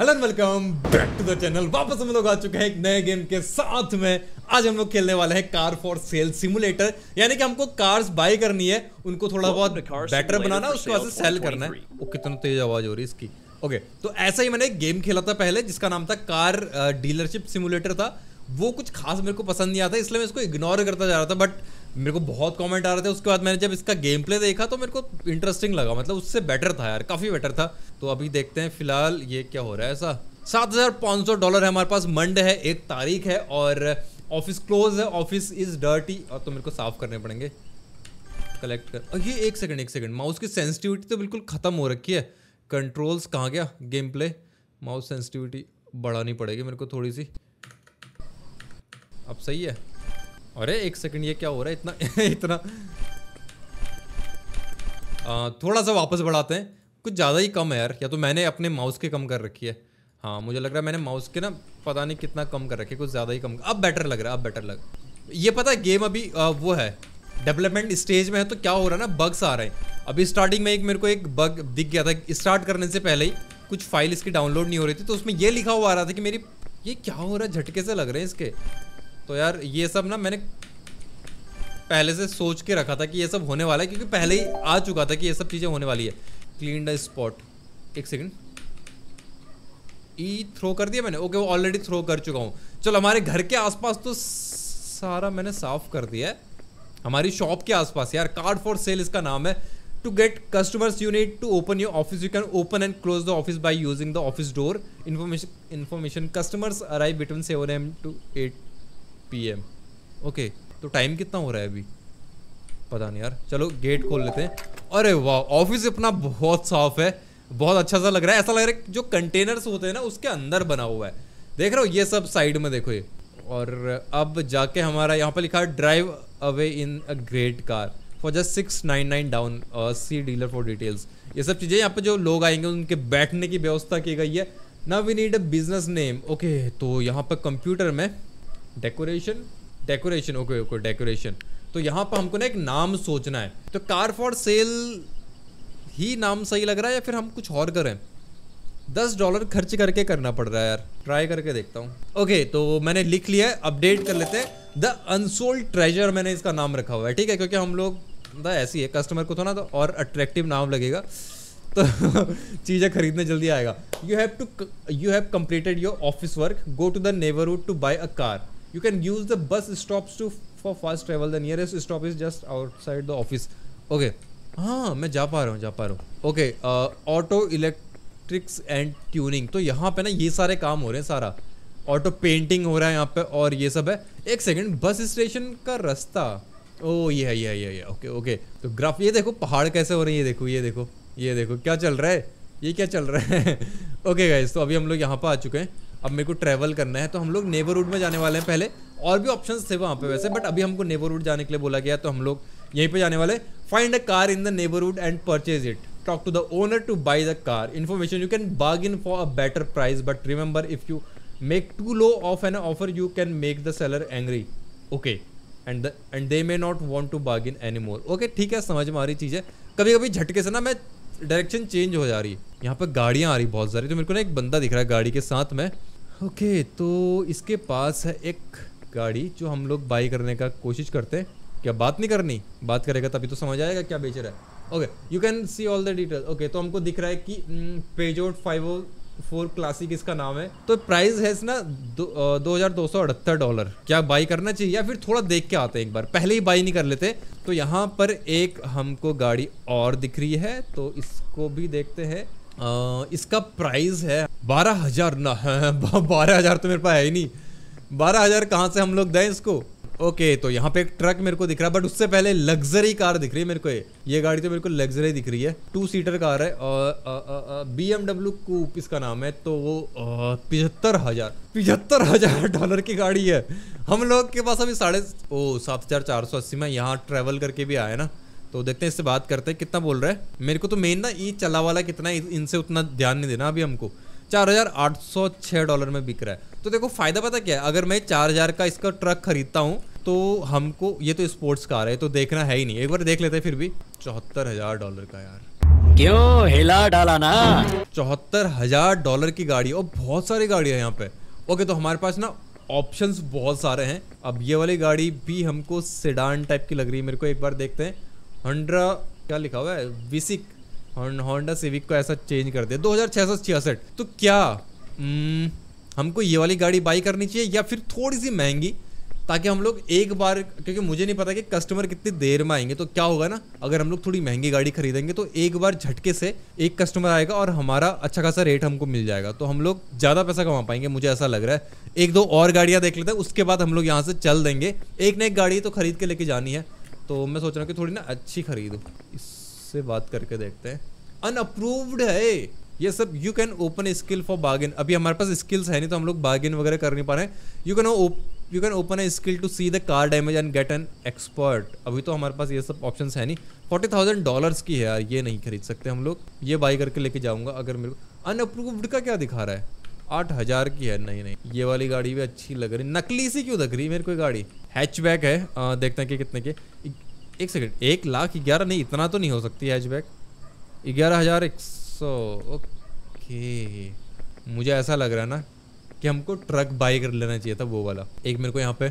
Hello welcome back to the channel वापस हम लोग आ चुके हैं एक नए गेम के साथ में आज हम लोग खेलने वाले हैं कार फॉर सेल सिमुलेटर यानी कि हमको कार्स बाय करनी है उनको थोड़ा बहुत बेटर बनाना उसके बाद सेल करना है वो कितना तेज आवाज हो रही है इसकी ओके okay, तो ऐसा ही मैंने एक गेम खेला था पहले जिसका नाम था कार डीलरशिप सिमुलेटर था वो कुछ खास मेरे को पसंद नहीं आता इसलिए मैं इसको इग्नोर करता जा रहा था बट मेरे को बहुत कमेंट आ रहे थे उसके बाद मैंने जब इसका गेम प्ले देखा तो मेरे को इंटरेस्टिंग लगा मतलब उससे बेटर था यार काफ़ी बेटर था तो अभी देखते हैं फिलहाल ये क्या हो रहा है ऐसा सात हज़ार पाँच सौ डॉलर है हमारे पास मंडे है एक तारीख है और ऑफिस क्लोज है ऑफिस इज़ डर्टी और तो मेरे को साफ़ करने पड़ेंगे कलेक्ट कर ये एक सेकंड एक सेकंड माउस की सेंसिटिविटी तो बिल्कुल ख़त्म हो रखी है कंट्रोल्स कहाँ गया गेम प्ले माउस सेंसिटिविटी बढ़ानी पड़ेगी मेरे को थोड़ी सी अब सही है अरे एक सेकंड ये क्या हो रहा है इतना इतना आ, थोड़ा सा वापस बढ़ाते हैं कुछ ज़्यादा ही कम है यार या तो मैंने अपने माउस के कम कर रखी है हाँ मुझे लग रहा है मैंने माउस के ना पता नहीं कितना कम कर रखे कुछ ज़्यादा ही कम अब बेटर लग रहा है अब बेटर लग ये पता है गेम अभी आ, वो है डेवलपमेंट स्टेज में है तो क्या हो रहा है ना बग्स आ रहे हैं अभी स्टार्टिंग में एक मेरे को एक बग दिख गया था स्टार्ट करने से पहले ही कुछ फाइल इसकी डाउनलोड नहीं हो रही थी तो उसमें ये लिखा हुआ आ रहा था कि मेरी ये क्या हो रहा है झटके से लग रहे हैं इसके तो यार ये सब ना मैंने पहले से सोच के रखा था कि ये सब होने वाला है क्योंकि पहले ही आ चुका था कि ये सब चीज़ें होने वाली है क्लीन द स्पॉट एक सेकंड ई थ्रो कर दिया मैंने ओके वो ऑलरेडी थ्रो कर चुका हूँ चलो हमारे घर के आसपास तो सारा मैंने साफ कर दिया है हमारी शॉप के आसपास यार कार्ड फॉर सेल इसका नाम है to get customers you need to open your office you can open and close the office by using the office door information information customers arrive between seven AM to eight PM okay तो time कितना हो रहा है अभी पता नहीं यार चलो गेट खोल लेते हैं अरे वाह ऑफिस अपना बहुत साफ है बहुत अच्छा सा लग रहा है ऐसा लग रहा है जो कंटेनर्स होते हैं ना उसके अंदर बना हुआ है देख रहे हो ये सब साइड में देखो ये और अब जाके हमारा यहाँ पर लिखा है drive away in a great car for just six nine nine down see dealer for details ये सब चीज़ें यहाँ पर जो लोग आएंगे उनके बैठने की व्यवस्था की गई है ना we need a business name okay तो यहाँ पर कंप्यूटर में decoration decoration okay okay decoration तो यहाँ पर हमको ना एक नाम सोचना है तो कार फॉर सेल ही नाम सही लग रहा है या फिर हम कुछ और करें दस डॉलर खर्च करके करना पड़ रहा है यार ट्राई करके देखता हूँ ओके okay, तो मैंने लिख लिया है अपडेट कर लेते हैं द अनसोल्ड ट्रेजर मैंने इसका नाम रखा हुआ है ठीक है क्योंकि हम लोग ना ऐसी है कस्टमर को तो ना तो और अट्रैक्टिव नाम लगेगा तो चीज़ें खरीदने जल्दी आएगा you have to you have completed your office work go to the neighbourhood to buy a car you can use the bus stops to for fast travel the nearest stop is just outside the office okay हाँ मैं जा पा रहा हूँ जा पा रहा हूँ okay auto electrics and tuning तो यहाँ पे ना ये सारे काम हो रहे हैं सारा ऑटो पेंटिंग हो रहा है यहाँ पे और ये सब है एक सेकेंड बस स्टेशन का रास्ता ओ oh, ये है ये है ये है ओके ओके तो ग्राफ ये देखो पहाड़ कैसे हो रहे हैं ये देखो ये देखो ये देखो क्या चल रहा है ये क्या चल रहा है ओके गाइज तो अभी हम लोग यहाँ पर आ चुके हैं अब मेरे को ट्रैवल करना है तो हम लोग नेबरहुड में जाने वाले हैं पहले और भी ऑप्शन थे वहाँ पे वैसे बट अभी हमको नेबरहुड जाने के लिए बोला गया तो हम लोग यहीं पे जाने वाले find a car in the neighbourhood and purchase it talk to the owner to buy the car information you can bargain for a better price but remember if you make too low of an offer you can make the seller angry okay and and they may not want to bargain any more okay ठीक है समझ में आ रही चीज है कभी कभी झटके से ना मैं डायरेक्शन चेंज हो जा रही है यहाँ पर गाड़ियाँ आ रही बहुत सारी तो मेरे को ना एक बंदा दिख रहा है गाड़ी के साथ में ओके तो इसके पास है एक गाड़ी जो हम लोग बाई करने का कोशिश करते क्या बात नहीं करनी बात करेगा तभी तो समझ आएगा क्या बेच रहा है okay you can see all the detail okay तो हमको दिख रहा है कि पेजोट फाइव फोर क्लासिक इसका नाम है तो प्राइस है ना दो हज़ार दो सौ अठहत्तर डॉलर क्या बाई करना चाहिए या फिर थोड़ा देख के आते हैं एक बार पहले ही बाई नहीं कर लेते तो यहाँ पर एक हमको गाड़ी और दिख रही है तो इसको भी देखते हैं इसका प्राइस है बारह हजार ना बारह हजार तो मेरे पास है ही नहीं बारह हजार कहाँ से हम लोग दें इसको ओके तो यहाँ पे एक ट्रक मेरे को दिख रहा है बट उससे पहले लग्जरी कार दिख रही है मेरे को ये ये गाड़ी तो मेरे को लग्जरी दिख रही है टू सीटर कार है और बी एमडब्ल्यू कूप इसका नाम है तो वो पिछहत्तर हजार पिछहत्तर हजार डॉलर की गाड़ी है हम लोग के पास अभी साढ़े ओ सात हजार चार सौ अस्सी में यहाँ ट्रेवल करके भी आया ना तो देखते हैं इससे बात करते हैं कितना बोल रहा है मेरे को तो मेन ना ये चला वाला कितना है इनसे उतना ध्यान नहीं देना अभी हमको चार हज़ार आठ सौ छह डॉलर में बिक रहा है तो देखो फ़ायदा पता क्या है अगर मैं चार हज़ार का इसका ट्रक खरीदता हूँ तो हमको ये तो स्पोर्ट्स कार है तो देखना है ही नहीं एक बार देख लेते हैं फिर भी चौहत्तर हज़ार डॉलर का यार क्यों हिला डाला ना चौहत्तर हज़ार डॉलर की गाड़ी और बहुत सारी गाड़ियाँ यहाँ पे ओके तो हमारे पास ना ऑप्शंस बहुत सारे हैं अब ये वाली गाड़ी भी हमको सिडान टाइप की लग रही है मेरे को एक बार देखते हैं हंड्रा क्या लिखा हुआ है विसिक होंडा सिविक को ऐसा चेंज कर दे दो तो क्या न, हम्म, हमको ये वाली गाड़ी बाई करनी चाहिए या फिर थोड़ी सी महंगी ताकि हम लोग एक बार क्योंकि मुझे नहीं पता कि कस्टमर कितनी देर में आएंगे तो क्या होगा ना अगर हम लोग थोड़ी महंगी गाड़ी खरीदेंगे तो एक बार झटके से एक कस्टमर आएगा और हमारा अच्छा खासा रेट हमको मिल जाएगा तो हम लोग ज़्यादा पैसा कमा पाएंगे मुझे ऐसा लग रहा है एक दो और गाड़ियाँ देख लेते हैं उसके बाद हम लोग यहाँ से चल देंगे एक ना एक गाड़ी तो खरीद के लेके जानी है तो मैं सोच रहा हूँ कि थोड़ी ना अच्छी खरीदू इससे बात करके देखते हैं अनअप्रूव्ड है ये सब you can open skill for bargain अभी हमारे पास स्किल्स है नहीं तो हम लोग बागिन वगैरह कर नहीं पा रहे हैं you can you can open a skill to see the car damage and get an expert अभी तो हमारे पास ये सब ऑप्शन है नहीं फोर्टी थाउजेंड डॉलर की है यार ये नहीं खरीद सकते हम लोग ये बाई करके लेके जाऊंगा अगर मेरे को अनअप्रूव्ड का क्या दिखा रहा है आठ हज़ार की है नहीं नहीं ये वाली गाड़ी भी अच्छी लग रही नकली सी क्यों लग रही मेरे को गाड़ी हैचबैक है आ, देखते हैं कि कितने की एक सेकेंड एक लाख ग्यारह नहीं इतना तो नहीं हो सकती हैचबैक ग्यारह हज़ार एक सौ ओके मुझे ऐसा लग रहा है ना कि हमको ट्रक बाई कर लेना चाहिए था वो वाला एक मेरे को यहाँ पे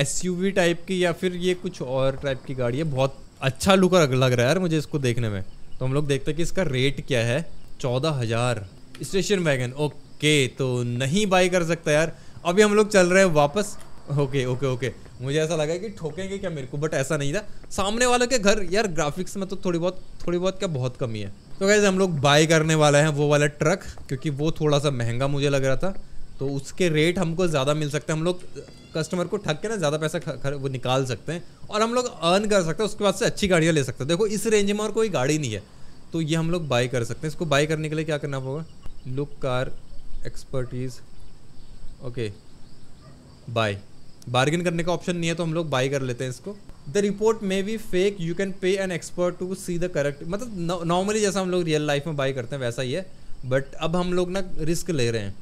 एस uh, टाइप की या फिर ये कुछ और टाइप की गाड़ी है बहुत अच्छा लुक लग रहा है यार मुझे इसको देखने में तो हम लोग देखते हैं कि इसका रेट क्या है चौदह हज़ार स्टेशन वैगन ओके तो नहीं बाई कर सकता यार अभी हम लोग चल रहे हैं वापस ओके ओके ओके मुझे ऐसा लगा कि ठोकेंगे क्या मेरे को बट ऐसा नहीं था सामने वालों के घर यार ग्राफिक्स में तो थोड़ी बहुत थोड़ी बहुत क्या बहुत कमी है तो कैसे हम लोग बाय करने वाले हैं वो वाला ट्रक क्योंकि वो थोड़ा सा महंगा मुझे लग रहा था तो उसके रेट हमको ज़्यादा मिल सकते हैं हम लोग कस्टमर को ठग के ना ज़्यादा पैसा वो निकाल सकते हैं और हम लोग अर्न कर सकते हैं उसके बाद से अच्छी गाड़ियाँ ले सकते हैं देखो इस रेंज में और कोई गाड़ी नहीं है तो ये हम लोग बाई कर सकते हैं इसको बाई करने के लिए क्या करना होगा look car expertise okay buy bargain करने का ऑप्शन नहीं है तो हम लोग बाई कर लेते हैं इसको the report may be fake you can pay an expert to see the correct मतलब नॉर्मली जैसा हम लोग रियल लाइफ में बाई करते हैं वैसा ही है बट अब हम लोग ना रिस्क ले रहे हैं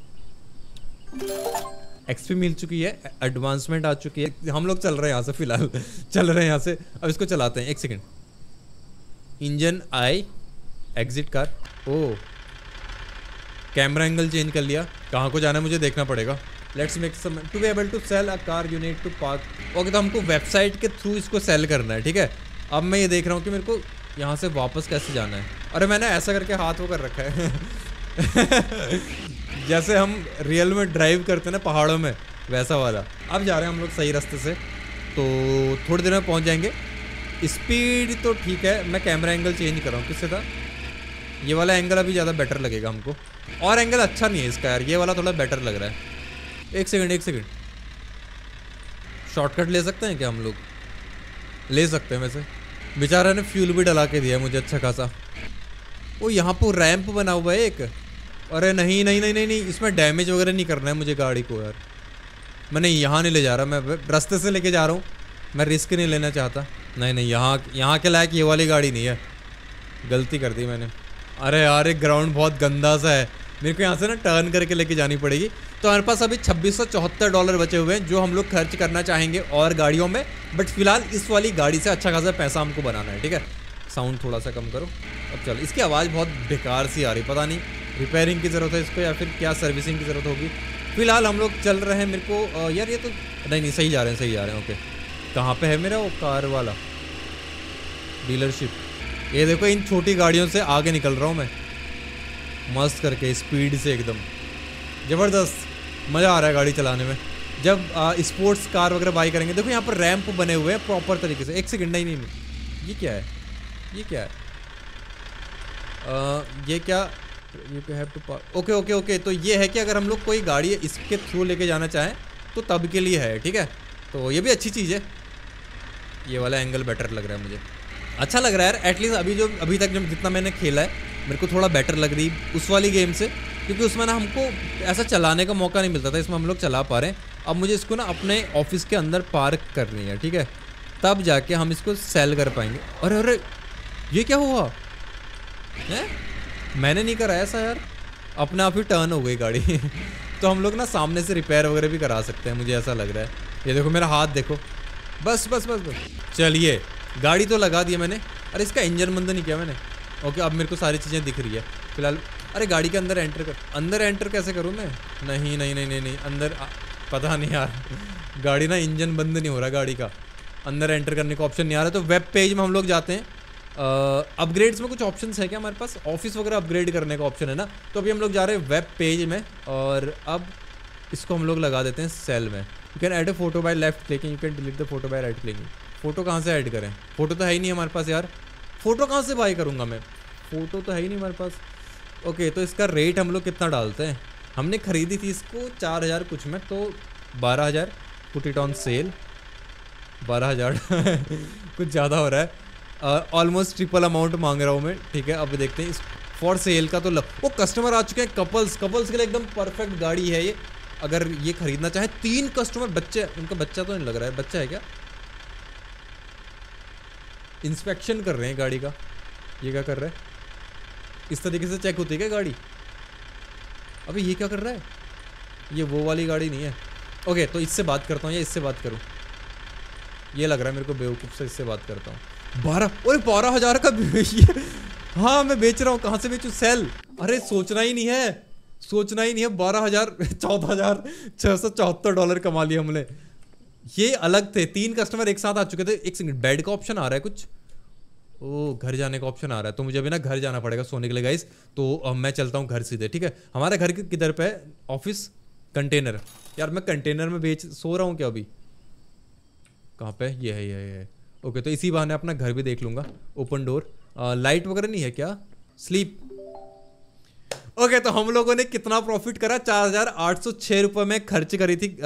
एक्सपी मिल चुकी है एडवांसमेंट आ चुकी है हम लोग चल रहे हैं यहाँ से फिलहाल चल रहे हैं यहाँ से अब इसको चलाते हैं एक सेकेंड इंजन आई एग्जिट कार ओ कैमरा एंगल चेंज कर लिया कहाँ को जाना है मुझे देखना पड़ेगा let's make some to be able to sell a car you need to park okay तो हमको वेबसाइट के थ्रू इसको सेल करना है ठीक है अब मैं ये देख रहा हूँ कि मेरे को यहाँ से वापस कैसे जाना है अरे मैंने ऐसा करके हाथ वो कर रखा है जैसे हम रियल में ड्राइव करते हैं ना पहाड़ों में वैसा वाला अब जा रहे हैं हम लोग सही रास्ते से तो थोड़ी देर में पहुँच जाएंगे स्पीड तो ठीक है मैं कैमरा एंगल चेंज कर रहा हूँ किससे था ये वाला एंगल अभी ज़्यादा बेटर लगेगा हमको और एंगल अच्छा नहीं है इसका यार ये वाला थोड़ा बेटर लग रहा है एक सेकंड एक सेकंड शॉर्टकट ले सकते हैं क्या हम लोग ले सकते हैं वैसे बेचारा ने फ्यूल भी डला के दिया मुझे अच्छा खासा वो यहाँ पर रैंप बना हुआ है एक अरे नहीं नहीं नहीं नहीं नहीं इसमें डैमेज वगैरह नहीं करना है मुझे गाड़ी को यार मैं नहीं यहाँ नहीं ले जा रहा मैं रास्ते से लेके जा रहा हूँ मैं रिस्क नहीं लेना चाहता नहीं नहीं यहाँ यहाँ के लायक ये वाली गाड़ी नहीं है गलती कर दी मैंने अरे यार एक ग्राउंड बहुत गंदा सा है मेरे को यहाँ से ना टर्न करके लेके जानी पड़ेगी तो हमारे पास अभी छब्बीस डॉलर बचे हुए हैं जो हम लोग खर्च करना चाहेंगे और गाड़ियों में बट फिलहाल इस वाली गाड़ी से अच्छा खासा पैसा हमको बनाना है ठीक है साउंड थोड़ा सा कम करो अब चलो इसकी आवाज़ बहुत बेकार सी आ रही पता नहीं रिपेयरिंग की ज़रूरत है इसको या फिर क्या सर्विसिंग की ज़रूरत होगी फिलहाल हम लोग चल रहे हैं मेरे को यार ये तो नहीं नहीं सही जा रहे हैं सही जा रहे हैं ओके कहाँ पे है मेरा वो कार वाला डीलरशिप ये देखो इन छोटी गाड़ियों से आगे निकल रहा हूँ मैं मस्त करके स्पीड से एकदम ज़बरदस्त मज़ा आ रहा है गाड़ी चलाने में जब स्पोर्ट्स कार वगैरह बाई करेंगे देखो यहाँ पर रैंप बने हुए हैं प्रॉपर तरीके से एक सेकेंड नहीं नहीं ये क्या है ये क्या है आ, ये क्या you have to okay okay okay तो ये है कि अगर हम लोग कोई गाड़ी इसके थ्रू लेके जाना चाहें तो तब के लिए है ठीक है तो ये भी अच्छी चीज़ है ये वाला एंगल बेटर लग रहा है मुझे अच्छा लग रहा है यार एटलीस्ट अभी जो अभी तक जो जितना मैंने खेला है मेरे को थोड़ा बेटर लग रही उस वाली गेम से क्योंकि उसमें ना हमको ऐसा चलाने का मौका नहीं मिलता था इसमें हम लोग चला पा रहे हैं अब मुझे इसको ना अपने ऑफिस के अंदर पार्क करनी है ठीक है तब जाके हम इसको सेल कर पाएंगे अरे अरे ये क्या हुआ है मैंने नहीं करा ऐसा यार अपने आप ही टर्न हो गई गाड़ी तो हम लोग ना सामने से रिपेयर वगैरह भी करा सकते हैं मुझे ऐसा लग रहा है ये देखो मेरा हाथ देखो बस बस बस बस चलिए गाड़ी तो लगा दी मैंने अरे इसका इंजन बंद नहीं किया मैंने ओके अब मेरे को सारी चीज़ें दिख रही है फिलहाल अरे गाड़ी के अंदर एंटर कर अंदर एंटर कैसे करूँ मैं नहीं नहीं नहीं नहीं नहीं अंदर पता नहीं यार गाड़ी ना इंजन बंद नहीं हो रहा गाड़ी का अंदर एंटर करने का ऑप्शन नहीं आ रहा तो वेब पेज में हम लोग जाते हैं अपग्रेड्स में कुछ ऑप्शन है क्या हमारे पास ऑफिस वगैरह अपग्रेड करने का ऑप्शन है ना तो अभी हम लोग जा रहे हैं वेब पेज में और अब इसको हम लोग लगा देते हैं सेल में you can add a photo by left clicking you can delete the photo by right clicking photo कहाँ से ऐड करें फ़ोटो तो है ही नहीं हमारे पास यार फ़ोटो कहाँ से बाई करूँगा मैं फ़ोटो तो है ही नहीं हमारे पास ओके तो इसका रेट हम लोग कितना डालते हैं हमने ख़रीदी थी इसको चार हज़ार कुछ में तो बारह हज़ार पुट इट ऑन सेल बारह हज़ार कुछ ज़्यादा हो रहा है ऑलमोस्ट ट्रिपल अमाउंट मांग रहा हूँ मैं ठीक है अब देखते हैं इस फॉर सेल का तो लग वो कस्टमर आ चुके हैं कपल्स कपल्स के लिए एकदम परफेक्ट गाड़ी है ये अगर ये ख़रीदना चाहे तीन कस्टमर बच्चे उनका बच्चा तो नहीं लग रहा है बच्चा है क्या इंस्पेक्शन कर रहे हैं गाड़ी का ये क्या कर रहा है इस तरीके से चेक होती है क्या गाड़ी अबे ये क्या कर रहा है ये वो वाली गाड़ी नहीं है ओके तो इससे बात करता हूँ या इससे बात करूँ ये लग रहा है मेरे को बेवकूफ़ से इससे बात करता हूँ बारह अरे बारह हज़ार का हाँ मैं बेच रहा हूँ कहाँ से बेचूँ सेल अरे सोचना ही नहीं है सोचना ही नहीं है बारह हजार चौदह हजार छः सौ चौहत्तर डॉलर कमा लिए हमने ये अलग थे तीन कस्टमर एक साथ आ चुके थे एक सेकंड बेड का ऑप्शन आ रहा है कुछ ओ घर जाने का ऑप्शन आ रहा है तो मुझे अभी ना घर जाना पड़ेगा सोने के लिए गाइस तो आ, मैं चलता हूँ घर सीधे ठीक है हमारे घर किधर पे ऑफिस कंटेनर यार मैं कंटेनर में बेच सो रहा हूँ क्या अभी कहाँ पे ये है ये है ओके तो इसी बहाने अपना घर भी देख लूँगा ओपन डोर लाइट वगैरह नहीं है क्या स्लीप ओके okay, तो हम लोगों ने कितना प्रॉफिट करा चार हजार आठ में खर्च करी थी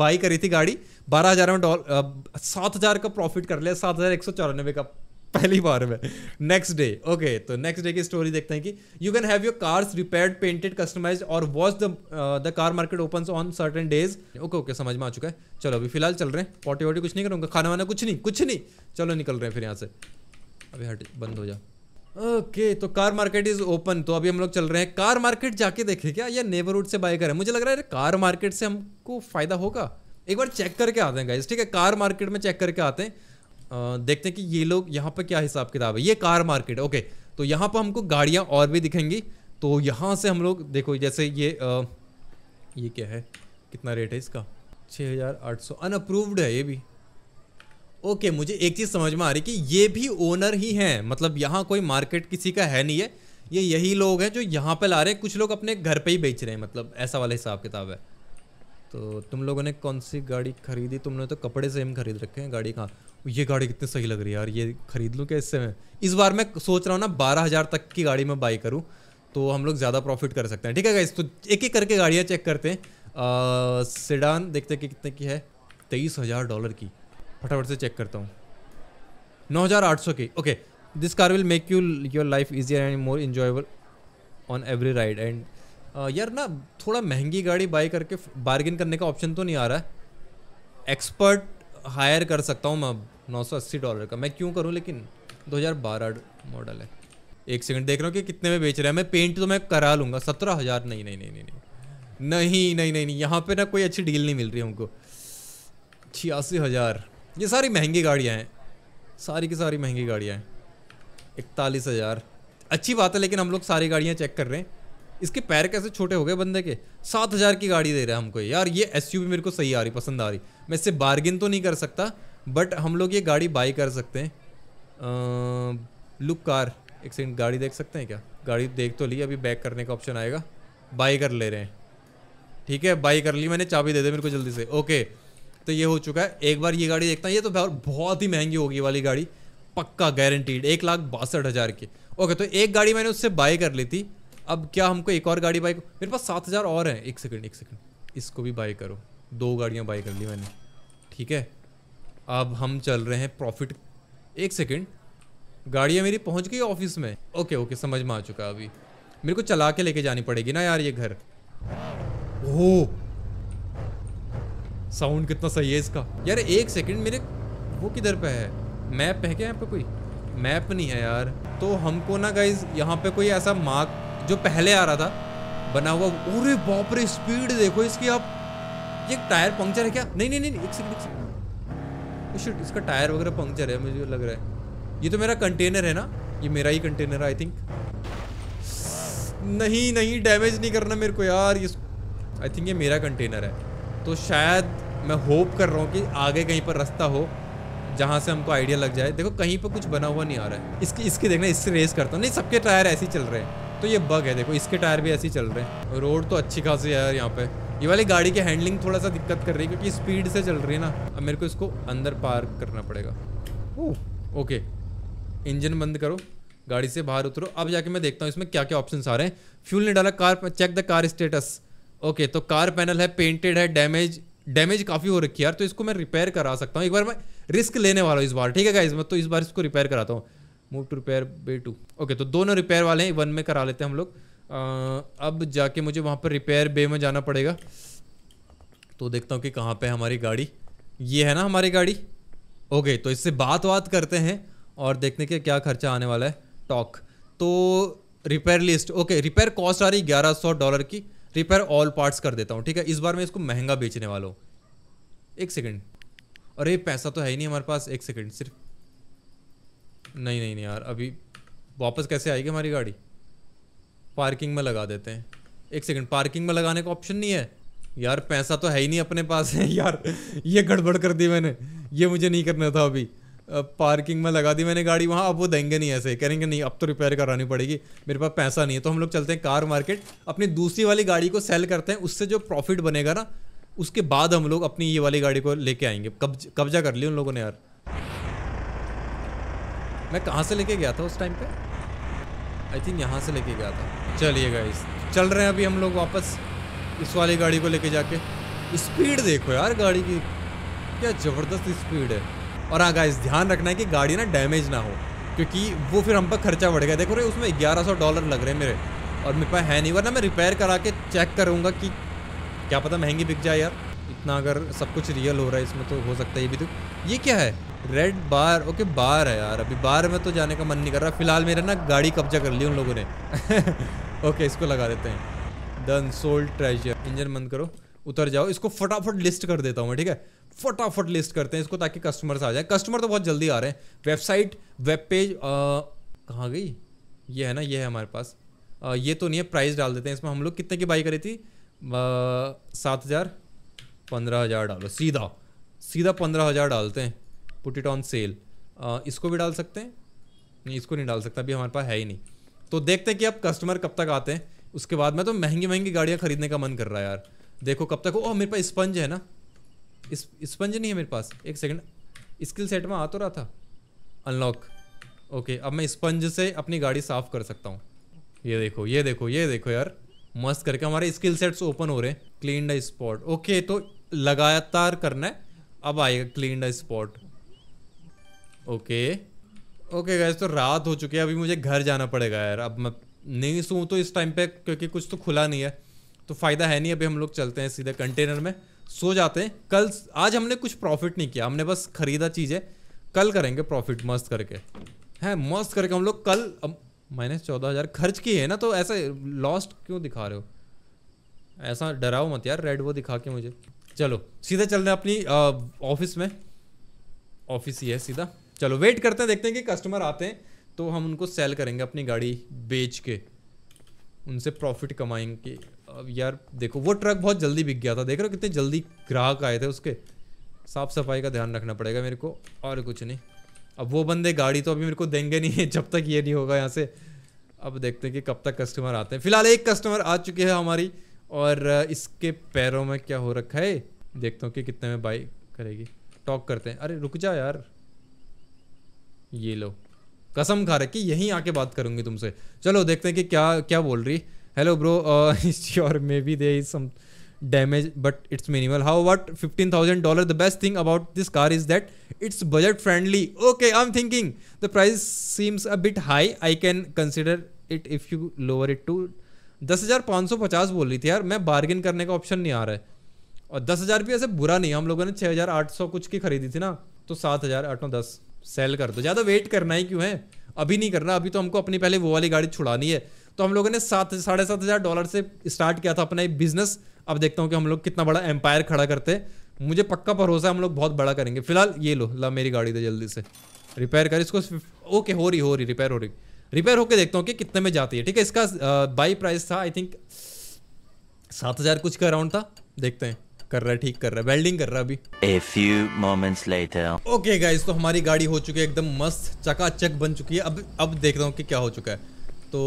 बाई करी थी गाड़ी 12000 में डॉल सात हजार का प्रॉफिट कर लिया सात हजार एक सौ चौरानवे का पहली बार में नेक्स्ट डे ओके तो नेक्स्ट डे की स्टोरी देखते हैं कि you can have your cars repaired painted customize और watch the the car market open on certain days okay okay समझ में आ चुका है चलो अभी फिलहाल चल रहे हैं पॉटी वॉटी कुछ नहीं करूँगा खाना वाना कुछ नहीं कुछ नहीं चलो निकल रहे हैं फिर यहाँ से अभी हट बंद हो जा ओके okay, तो कार मार्केट इज ओपन तो अभी हम लोग चल रहे हैं कार मार्केट जाके देखे क्या या नेबरहुड से बाय करें मुझे लग रहा है कार मार्केट से हमको फायदा होगा एक बार चेक करके आते हैं गाइज ठीक है कार मार्केट में चेक करके आते हैं देखते हैं कि ये लोग यहाँ पर क्या हिसाब किताब है ये कार मार्केट ओके तो यहाँ पर हमको गाड़ियाँ और भी दिखेंगी तो यहाँ से हम लोग देखो जैसे ये आ, ये क्या है कितना रेट है इसका छः हज़ार आठ सौ अनअप्रूव्ड है ये भी ओके मुझे एक चीज़ समझ में आ रही कि ये भी ओनर ही हैं मतलब यहाँ कोई मार्केट किसी का है नहीं है ये यही लोग हैं जो यहाँ पर ला रहे हैं कुछ लोग अपने घर पर ही बेच रहे हैं मतलब ऐसा वाला हिसाब किताब है तो तुम लोगों ने कौन सी गाड़ी खरीदी तुमने तो कपड़े सेम खरीद रखे हैं गाड़ी कहाँ ये गाड़ी कितनी सही लग रही है यार ये खरीद लूँ क्या इससे मैं इस बार मैं सोच रहा हूँ ना बारह हज़ार तक की गाड़ी मैं बाई करूँ तो हम लोग ज़्यादा प्रॉफिट कर सकते हैं ठीक है गाइस तो एक एक करके गाड़ियाँ चेक करते हैं सिडान देखते हैं कि कितने की है तेईस हज़ार डॉलर की फटाफट से चेक करता हूँ नौ हज़ार आठ सौ की okay this car will make you your life easier and more enjoyable on every ride and यार ना थोड़ा महंगी गाड़ी बाई करके बार्गिन करने का ऑप्शन तो नहीं आ रहा है एक्सपर्ट हायर कर सकता हूँ मैं अब नौ सौ अस्सी डॉलर का मैं क्यों करूँ लेकिन दो हज़ार बारह मॉडल है एक सेकंड देख रहा हूँ कि कितने में बेच रहा है मैं पेंट तो मैं करा लूँगा सत्रह हज़ार नहीं नहीं नहीं नहीं नहीं नहीं नहीं नहीं नहीं यहाँ पे ना कोई अच्छी डील नहीं मिल रही हमको छियासी हज़ार ये सारी महंगी गाड़ियाँ हैं सारी की सारी महंगी गाड़ियाँ हैं इकतालीस हज़ार अच्छी बात है लेकिन हम लोग सारी गाड़ियाँ चेक कर रहे हैं इसके पैर कैसे छोटे हो गए बंदे के सात हज़ार की गाड़ी दे रहे हैं हमको यार ये एस मेरे को सही आ रही पसंद आ रही मैं इससे बार्गिन तो नहीं कर सकता बट हम लोग ये गाड़ी बाई कर सकते हैं लुक कार एक सेकंड गाड़ी देख सकते हैं क्या गाड़ी देख तो ली अभी बैक करने का ऑप्शन आएगा बाई कर ले रहे हैं ठीक है बाई कर ली मैंने चाबी दे दे मेरे को जल्दी से ओके तो ये हो चुका है एक बार ये गाड़ी देखता है ये तो बहुत ही महंगी होगी वाली गाड़ी पक्का गारंटीड एक लाख बासठ हज़ार की ओके तो एक गाड़ी मैंने उससे बाई कर ली थी अब क्या हमको एक और गाड़ी बाई मेरे पास सात हज़ार और है एक सेकेंड एक सेकेंड इसको भी बाई करो दो गाड़ियाँ बाई कर ली मैंने ठीक है अब हम चल रहे हैं प्रॉफिट एक सेकेंड गाड़ियाँ मेरी पहुँच गई ऑफिस में ओके ओके समझ में आ चुका अभी मेरे को चला के लेके जानी पड़ेगी ना यार ये घर हो साउंड कितना सही है इसका यार एक सेकेंड मेरे वो किधर पे है मैप है क्या यहाँ पर कोई मैप नहीं है यार तो हमको ना गाइज यहाँ पे कोई ऐसा मार्क जो पहले आ रहा था बना हुआ अरे बाप रे स्पीड देखो इसकी आप ये टायर पंक्चर है क्या नहीं नहीं नहीं एक सेकंड एक सेकंड oh इसका टायर वगैरह पंक्चर है मुझे लग रहा है ये तो मेरा कंटेनर है ना ये मेरा ही कंटेनर है आई थिंक नहीं नहीं डैमेज नहीं करना मेरे को यार ये आई थिंक ये मेरा कंटेनर है तो शायद मैं होप कर रहा हूँ कि आगे कहीं पर रास्ता हो जहाँ से हमको आइडिया लग जाए देखो कहीं पर कुछ बना हुआ नहीं आ रहा है इसकी इसके देखना इससे रेस करता हूँ नहीं सबके टायर ऐसे ही चल रहे हैं तो ये बग है देखो इसके टायर भी ऐसे ही चल रहे हैं रोड तो अच्छी खासी है यार यहाँ पे ये वाली गाड़ी की हैंडलिंग थोड़ा सा दिक्कत कर रही है क्योंकि स्पीड से चल रही है ना अब मेरे को इसको अंदर पार्क करना पड़ेगा ओके इंजन बंद करो गाड़ी से बाहर उतरो अब जाके मैं देखता हूँ इसमें क्या क्या ऑप्शन आ रहे हैं फ्यूल नहीं डाला car check the car status okay तो कार पैनल है पेंटेड है डैमेज डैमेज काफ़ी हो रखी है यार तो इसको मैं रिपेयर करा सकता हूँ एक बार मैं रिस्क लेने वाला हूँ इस बार ठीक है क्या मैं तो इस बार इसको रिपेयर कराता हूँ move to repair bay two okay तो दोनों रिपेयर वाले हैं वन में करा लेते हैं हम लोग अब जाके मुझे वहाँ पर रिपेयर बे में जाना पड़ेगा तो देखता हूँ कि कहाँ पे हमारी गाड़ी ये है ना हमारी गाड़ी ओके तो इससे बात बात करते हैं और देखने के क्या खर्चा आने वाला है टॉक तो repair list okay repair cost आ रही ग्यारह सौ डॉलर की रिपेयर ऑल पार्ट्स कर देता हूँ ठीक है इस बार मैं इसको महंगा बेचने वाला हूँ एक सेकेंड अरे पैसा तो है ही नहीं हमारे पास एक सेकेंड सिर्फ नहीं नहीं नहीं यार अभी वापस कैसे आएगी हमारी गाड़ी पार्किंग में लगा देते हैं एक सेकंड पार्किंग में लगाने का ऑप्शन नहीं है यार पैसा तो है ही नहीं अपने पास है यार ये गड़बड़ कर दी मैंने ये मुझे नहीं करना था अभी पार्किंग में लगा दी मैंने गाड़ी वहाँ अब वो देंगे नहीं ऐसे कहेंगे नहीं अब तो रिपेयर करानी पड़ेगी मेरे पास पैसा नहीं है तो हम लोग चलते हैं कार मार्केट अपनी दूसरी वाली गाड़ी को सेल करते हैं उससे जो प्रॉफिट बनेगा ना उसके बाद हम लोग अपनी ये वाली गाड़ी को लेके आएंगे कब्ज कब्जा कर लिया उन लोगों ने यार मैं कहाँ से लेके गया था उस टाइम पे आई थिंक यहाँ से लेके गया था चलिए गाइस चल रहे हैं अभी हम लोग वापस इस वाली गाड़ी को लेके जाके स्पीड देखो यार गाड़ी की क्या ज़बरदस्त स्पीड है और हाँ गाइस ध्यान रखना है कि गाड़ी ना डैमेज ना हो क्योंकि वो फिर हम पर खर्चा बढ़ गया देखो रे उसमें ग्यारह सौ डॉलर लग रहे हैं मेरे और मेरे पास है नहीं वरना मैं रिपेयर करा के चेक करूँगा कि क्या पता महंगी बिक जाए यार इतना अगर सब कुछ रियल हो रहा है इसमें तो हो सकता है ये भी तो ये क्या है रेड बार ओके बार है यार अभी बार में तो जाने का मन नहीं कर रहा फिलहाल मेरा ना गाड़ी कब्जा कर ली उन लोगों ने ओके इसको लगा देते हैं डन सोल्ड ट्रेजर इंजन बंद करो उतर जाओ इसको फटाफट लिस्ट कर देता हूँ मैं ठीक है फटाफट लिस्ट करते हैं इसको ताकि कस्टमर्स आ जाए कस्टमर तो बहुत जल्दी आ रहे हैं वेबसाइट वेब पेज कहाँ गई ये है ना ये है हमारे पास आ, ये तो नहीं है प्राइस डाल देते हैं इसमें हम लोग कितने की बाई करी थी सात हज़ार पंद्रह हज़ार डालो सीधा सीधा पंद्रह हज़ार डालते हैं पुट इट ऑन सेल इसको भी डाल सकते हैं नहीं इसको नहीं डाल सकता अभी हमारे पास है ही नहीं तो देखते हैं कि अब कस्टमर कब तक आते हैं उसके बाद में तो महंगी महंगी गाड़ियाँ खरीदने का मन कर रहा है यार देखो कब तक ओ मेरे पास स्पंज है ना इस स्पंज नहीं है मेरे पास एक सेकेंड स्किल सेट में आ तो रहा था अनलॉक ओके अब मैं स्पंज से अपनी गाड़ी साफ़ कर सकता हूँ ये देखो ये देखो ये देखो यार मस्त करके हमारे स्किल सेट्स ओपन हो रहे हैं क्लीन द स्पॉट ओके तो लगातार करना है अब आएगा clean the spot okay okay guess तो रात हो चुकी है अभी मुझे घर जाना पड़ेगा यार अब मैं नहीं सूँ तो इस टाइम पे क्योंकि कुछ तो खुला नहीं है तो फ़ायदा है नहीं अभी हम लोग चलते हैं सीधे कंटेनर में सो जाते हैं कल आज हमने कुछ प्रॉफिट नहीं किया हमने बस ख़रीदा चीज़ें कल करेंगे प्रॉफिट मस्त करके हैं मस्त करके हम लोग कल अब माइनस चौदह हज़ार खर्च किए है ना तो ऐसे लॉस्ट क्यों दिखा रहे हो ऐसा डराओ मत यार रेड वो दिखा के मुझे चलो सीधे चल रहे अपनी ऑफिस में ऑफिस ही है सीधा चलो वेट करते हैं देखते हैं कि कस्टमर आते हैं तो हम उनको सेल करेंगे अपनी गाड़ी बेच के उनसे प्रॉफिट कमाएंगे अब यार देखो वो ट्रक बहुत जल्दी बिक गया था देख रहे हो कितने जल्दी ग्राहक आए थे उसके साफ़ सफाई का ध्यान रखना पड़ेगा मेरे को और कुछ नहीं अब वो बंदे गाड़ी तो अभी मेरे को देंगे नहीं है जब तक ये नहीं होगा यहाँ से अब देखते हैं कि कब तक कस्टमर आते हैं फिलहाल एक कस्टमर आ चुके हैं हमारी और इसके पैरों में क्या हो रखा है देखता हूँ कि कितने में बाई करेगी टॉक करते हैं अरे रुक जा यार ये लो कसम खा रखी यहीं आके बात करूंगी तुमसे चलो देखते हैं कि क्या क्या बोल रही hello bro sure maybe there is some damage but it's minimal how what fifteen thousand dollar the best thing about this car is that it's budget friendly okay I am thinking the price seems a bit high I can consider it if you lower it to दस हज़ार पाँच सौ पचास बोल रही थी यार मैं बार्गेन करने का ऑप्शन नहीं आ रहा है और दस हज़ार भी ऐसे बुरा नहीं हम लोगों ने छः हज़ार आठ सौ कुछ की खरीदी थी ना तो सात हज़ार आठ नौ दस सेल कर दो ज़्यादा वेट करना ही क्यों है अभी नहीं करना अभी तो हमको अपनी पहले वो वाली गाड़ी छुड़ानी है तो हम लोगों ने सात साढ़े सात हज़ार डॉलर से स्टार्ट किया था अपना एक बिजनेस अब देखता हूँ कि हम लोग कितना बड़ा एम्पायर खड़ा करते मुझे पक्का भरोसा है हम लोग बहुत बड़ा करेंगे फिलहाल ये लो ला मेरी गाड़ी दे जल्दी से रिपेयर कर इसको ओके हो रही हो रही रिपेयर हो रही रिपेयर होके देखता हूँ कि कितने में जाती है ठीक है इसका बाई प्राइस था आई थिंक सात हज़ार कुछ का अराउंड था देखते हैं कर रहा है ठीक कर रहा है वेल्डिंग कर रहा है अभी a few moments later okay guys तो हमारी गाड़ी हो चुकी है एकदम मस्त चकाचक बन चुकी है अब अब देख रहा हूँ कि क्या हो चुका है तो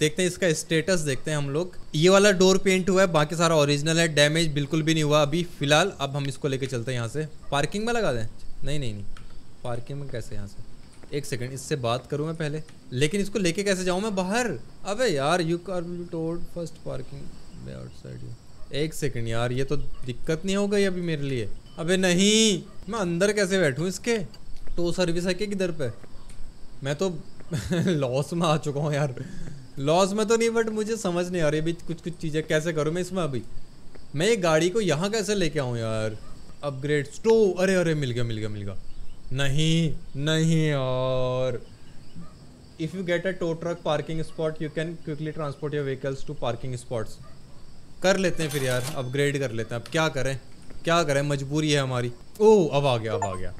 देखते हैं इसका स्टेटस देखते हैं हम लोग ये वाला डोर पेंट हुआ है बाकी सारा ओरिजिनल है डैमेज बिल्कुल भी नहीं हुआ अभी फिलहाल अब हम इसको लेके चलते हैं यहाँ से पार्किंग में लगा दें नहीं नहीं नहीं पार्किंग में कैसे यहाँ से एक सेकंड इससे बात करूँ मैं पहले लेकिन इसको लेके कैसे जाऊँ मैं बाहर अबे यार you car towed first parking outside you एक सेकंड यार ये तो दिक्कत नहीं हो गई अभी मेरे लिए अबे नहीं मैं अंदर कैसे बैठूँ इसके टो तो सर्विस है क्या किधर पे मैं तो लॉस में आ चुका हूँ यार लॉस में तो नहीं बट मुझे समझ नहीं आ रही अभी कुछ कुछ चीज़ें कैसे करूँ मैं इसमें अभी मैं ये गाड़ी को यहाँ कैसे लेके आऊँ यार अपग्रेड स्टो अरे अरे मिल गया मिल गया मिल गया नहीं नहीं और if you get a tow truck parking spot you can quickly transport your vehicles to parking spots कर लेते हैं फिर यार अपग्रेड कर लेते हैं अब क्या करें क्या करें मजबूरी है हमारी ओह अब आ गया अब आ गया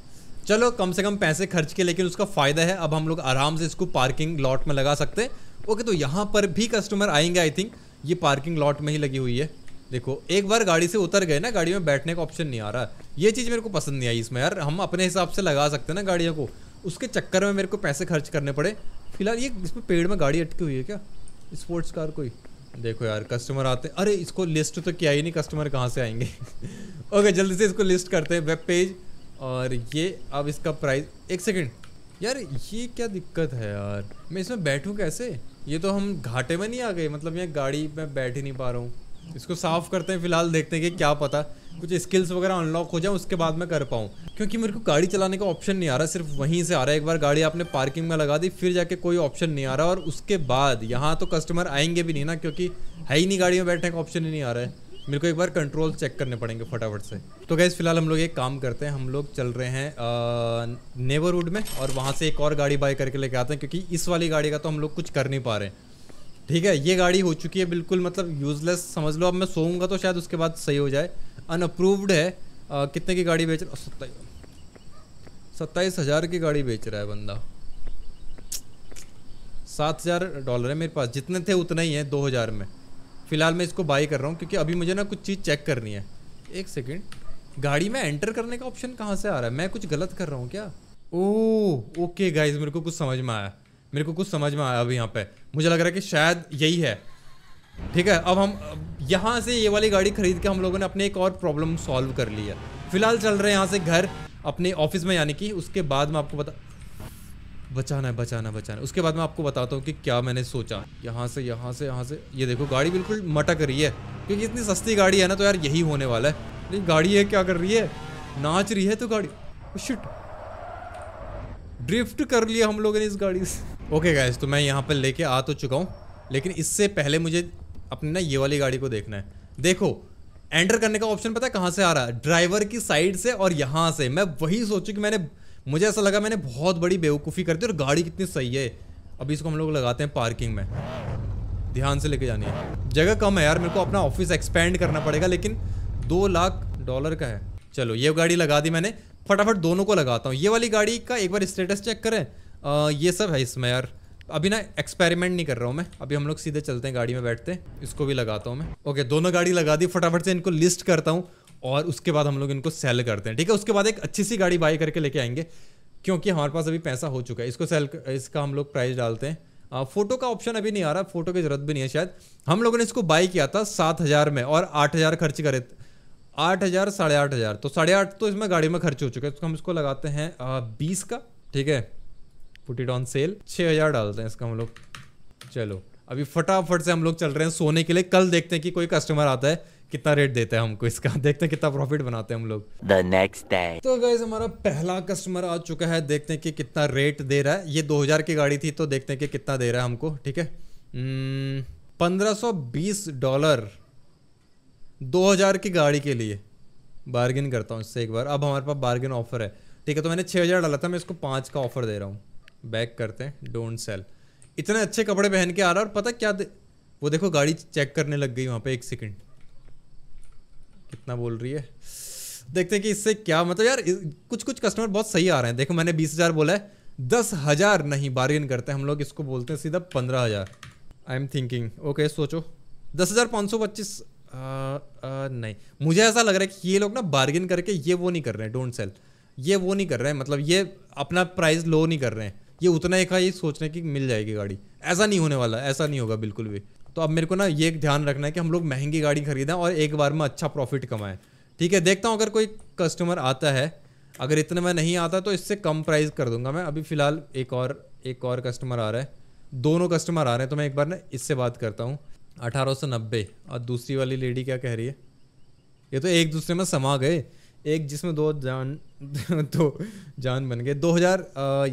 चलो कम से कम पैसे खर्च के लेकिन उसका फ़ायदा है अब हम लोग आराम से इसको पार्किंग लॉट में लगा सकते हैं ओके तो यहाँ पर भी कस्टमर आएंगे आई थिंक ये पार्किंग लॉट में ही लगी हुई है देखो एक बार गाड़ी से उतर गए ना गाड़ी में बैठने का ऑप्शन नहीं आ रहा ये चीज़ मेरे को पसंद नहीं आई इसमें यार हम अपने हिसाब से लगा सकते हैं ना गाड़ियों को उसके चक्कर में मेरे को पैसे खर्च करने पड़े फिलहाल ये इसमें पेड़ में गाड़ी अटकी हुई है क्या स्पोर्ट्स कार कोई देखो यार कस्टमर आते अरे इसको लिस्ट तो किया ही नहीं कस्टमर कहाँ से आएंगे ओके जल्दी से इसको लिस्ट करते हैं वेब पेज और ये अब इसका प्राइस एक सेकेंड यार ये क्या दिक्कत है यार मैं इसमें बैठूँ कैसे ये तो हम घाटे में नहीं आ गए मतलब यहाँ गाड़ी में बैठ ही नहीं पा रहा हूँ इसको साफ़ करते हैं फिलहाल देखते हैं कि क्या पता कुछ स्किल्स वगैरह अनलॉक हो जाए उसके बाद मैं कर पाऊँ क्योंकि मेरे को गाड़ी चलाने का ऑप्शन नहीं आ रहा सिर्फ वहीं से आ रहा है एक बार गाड़ी आपने पार्किंग में लगा दी फिर जाके कोई ऑप्शन नहीं आ रहा और उसके बाद यहाँ तो कस्टमर आएंगे भी नहीं ना क्योंकि है ही नहीं गाड़ी में बैठने का ऑप्शन ही नहीं आ रहा है मेरे को एक बार कंट्रोल चेक करने पड़ेंगे फटाफट से तो गैस फिलहाल हम लोग एक काम करते हैं हम लोग चल रहे हैं नेबरवुड में और वहाँ से एक और गाड़ी बाय करके लेके आते हैं क्योंकि इस वाली गाड़ी का तो हम लोग कुछ कर नहीं पा रहे हैं ठीक है ये गाड़ी हो चुकी है बिल्कुल मतलब यूज़लेस समझ लो अब मैं सोऊंगा तो शायद उसके बाद सही हो जाए अनअप्रूव्ड है आ, कितने की गाड़ी बेच रहा सत्ताईस सत्ताईस हज़ार की गाड़ी बेच रहा है बंदा सात हज़ार डॉलर है मेरे पास जितने थे उतना ही है दो हज़ार में फ़िलहाल मैं इसको बाई कर रहा हूँ क्योंकि अभी मुझे ना कुछ चीज़ चेक करनी है एक सेकेंड गाड़ी में एंटर करने का ऑप्शन कहाँ से आ रहा है मैं कुछ गलत कर रहा हूँ क्या ओह ओके गाइज मेरे को कुछ समझ में आया मेरे को कुछ समझ में आया अभी यहाँ पे मुझे लग रहा है कि शायद यही है ठीक है अब हम यहाँ से ये वाली गाड़ी खरीद के हम लोगों ने अपने एक और प्रॉब्लम सॉल्व कर ली है फिलहाल चल रहे हैं यहाँ से घर अपने ऑफिस में यानी कि उसके बाद मैं आपको बता बचाना है बचाना बचाना उसके बाद मैं आपको बताता हूँ कि क्या मैंने सोचा यहाँ से यहाँ से यहाँ से ये देखो गाड़ी बिल्कुल मटक रही है क्योंकि इतनी सस्ती गाड़ी है ना तो यार यही होने वाला है नहीं गाड़ी है क्या कर रही है नाच रही है तो गाड़ी शिट ड्रिफ्ट कर लिया हम लोगों ने इस गाड़ी से ओके गाइज तो मैं यहाँ पर लेके आ तो चुका हूँ लेकिन इससे पहले मुझे अपने ना ये वाली गाड़ी को देखना है देखो एंटर करने का ऑप्शन पता है कहाँ से आ रहा है ड्राइवर की साइड से और यहाँ से मैं वही सोचूँ कि मैंने मुझे ऐसा लगा मैंने बहुत बड़ी बेवकूफ़ी कर दी और गाड़ी कितनी सही है अभी इसको हम लोग लगाते हैं पार्किंग में ध्यान से लेके जानी है जगह कम है यार मेरे को अपना ऑफिस एक्सपेंड करना पड़ेगा लेकिन दो लाख डॉलर का है चलो ये गाड़ी लगा दी मैंने फटाफट दोनों को लगाता हूँ ये वाली गाड़ी का एक बार स्टेटस चेक करें आ, ये सब है इसमें यार अभी ना एक्सपेरिमेंट नहीं कर रहा हूँ मैं अभी हम लोग सीधे चलते हैं गाड़ी में बैठते हैं इसको भी लगाता हूँ मैं ओके दोनों गाड़ी लगा दी फटाफट से इनको लिस्ट करता हूँ और उसके बाद हम लोग इनको सेल करते हैं ठीक है उसके बाद एक अच्छी सी गाड़ी बाई करके लेके आएंगे क्योंकि हमारे पास अभी पैसा हो चुका है इसको सेल इसका हम लोग प्राइस डालते हैं आ, फोटो का ऑप्शन अभी नहीं आ रहा फोटो की जरूरत भी नहीं है शायद हम लोगों ने इसको बाई किया था सात हज़ार में और आठ हज़ार खर्च करे आठ हज़ार साढ़े आठ हज़ार तो साढ़े आठ तो इसमें गाड़ी में खर्च हो चुका है तो हम इसको लगाते हैं बीस का ठीक है पुट इट ऑन सेल छः हज़ार डालते हैं इसका हम लोग चलो अभी फटाफट से हम लोग चल रहे हैं सोने के लिए कल देखते हैं कि कोई कस्टमर आता है कितना रेट देते हैं हमको इसका देखते हैं कितना प्रॉफिट बनाते हैं हम लोग द नेक्स्ट डे तो गाइज हमारा पहला कस्टमर आ चुका है देखते हैं कि कितना रेट दे रहा है ये 2000 की गाड़ी थी तो देखते हैं कि कितना दे रहा है हमको ठीक है हम्म, पंद्रह डॉलर 2000 की गाड़ी के लिए बार्गिन करता हूँ इससे एक बार अब हमारे पास बार्गिन ऑफर है ठीक है तो मैंने 6000 डाला था मैं इसको पाँच का ऑफर दे रहा हूँ बैक करते हैं डोंट सेल इतने अच्छे कपड़े पहन के आ रहा है और पता क्या दे... वो देखो गाड़ी चेक करने लग गई वहाँ पे एक सेकंड कितना बोल रही है देखते हैं कि इससे क्या मतलब यार कुछ कुछ कस्टमर बहुत सही आ रहे हैं देखो मैंने बीस हज़ार बोला है दस हज़ार नहीं बार्गेन करते हैं हम लोग इसको बोलते हैं सीधा पंद्रह हज़ार आई एम थिंकिंग ओके सोचो दस हज़ार पाँच सौ पच्चीस नहीं मुझे ऐसा लग रहा है कि ये लोग ना बार्गेन करके ये वो नहीं कर रहे हैं डोंट सेल ये वो नहीं कर रहे हैं मतलब ये अपना प्राइस लो नहीं कर रहे हैं ये उतना ही का ये सोचने की मिल जाएगी गाड़ी ऐसा नहीं होने वाला ऐसा नहीं होगा बिल्कुल भी तो अब मेरे को ना ये ध्यान रखना है कि हम लोग महंगी गाड़ी खरीदें और एक बार में अच्छा प्रॉफिट कमाएं ठीक है देखता हूँ अगर कोई कस्टमर आता है अगर इतने में नहीं आता तो इससे कम प्राइस कर दूंगा मैं अभी फ़िलहाल एक और एक और कस्टमर आ रहा है दोनों कस्टमर आ रहे हैं तो मैं एक बार ना इससे बात करता हूँ अठारह और दूसरी वाली लेडी क्या कह रही है ये तो एक दूसरे में समा गए एक जिसमें दो जान दो जान बन गए दो हज़ार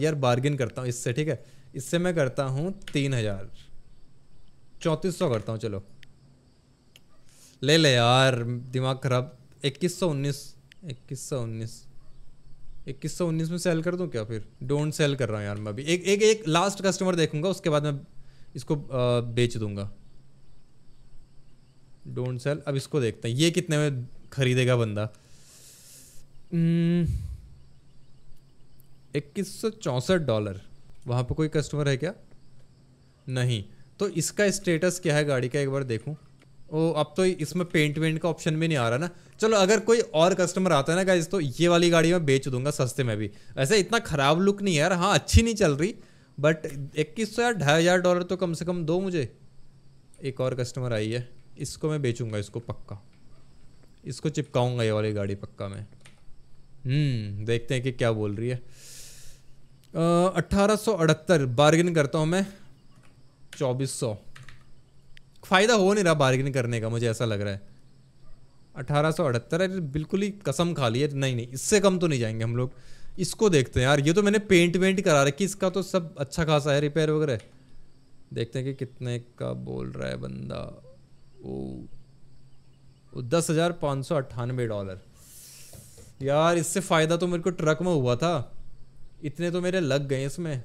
यार बार्गिन करता हूँ इससे ठीक है इससे मैं करता हूँ तीन हज़ार चौंतीस सौ करता हूँ चलो ले ले यार दिमाग ख़राब इक्कीस सौ उन्नीस इक्कीस सौ उन्नीस इक्कीस सौ उन्नीस में सेल कर दूँ क्या फिर डोंट सेल कर रहा हूँ यार मैं अभी एक एक एक लास्ट कस्टमर देखूंगा उसके बाद मैं इसको बेच दूंगा डोंट सेल अब इसको देखते हैं ये कितने में खरीदेगा बंदा हम्म, इक्कीस सौ चौंसठ डॉलर वहाँ पर कोई कस्टमर है क्या नहीं तो इसका स्टेटस क्या है गाड़ी का एक बार देखूँ ओ अब तो इसमें पेंट वेंट का ऑप्शन भी नहीं आ रहा ना चलो अगर कोई और कस्टमर आता है ना गाइज तो ये वाली गाड़ी मैं बेच दूंगा सस्ते में भी ऐसे इतना ख़राब लुक नहीं है यार हाँ अच्छी नहीं चल रही बट इक्कीस सौ या ढाई हज़ार डॉलर तो कम से कम दो मुझे एक और कस्टमर आई है इसको मैं बेचूंगा इसको पक्का इसको चिपकाऊंगा ये वाली गाड़ी पक्का मैं हम्म देखते हैं कि क्या बोल रही है अट्ठारह सौ अठहत्तर बार्गेन करता हूँ मैं चौबीस सौ फ़ायदा हो नहीं रहा बार्गेन करने का मुझे ऐसा लग रहा है अठारह सौ अठहत्तर है बिल्कुल ही कसम खा ली है नहीं नहीं इससे कम तो नहीं जाएंगे हम लोग इसको देखते हैं यार ये तो मैंने पेंट वेंट करा रखी इसका तो सब अच्छा खासा है रिपेयर वगैरह देखते हैं कि कितने का बोल रहा है बंदा ओ, ओ दस हज़ार पाँच सौ अट्ठानवे डॉलर यार इससे फ़ायदा तो मेरे को ट्रक में हुआ था इतने तो मेरे लग गए इसमें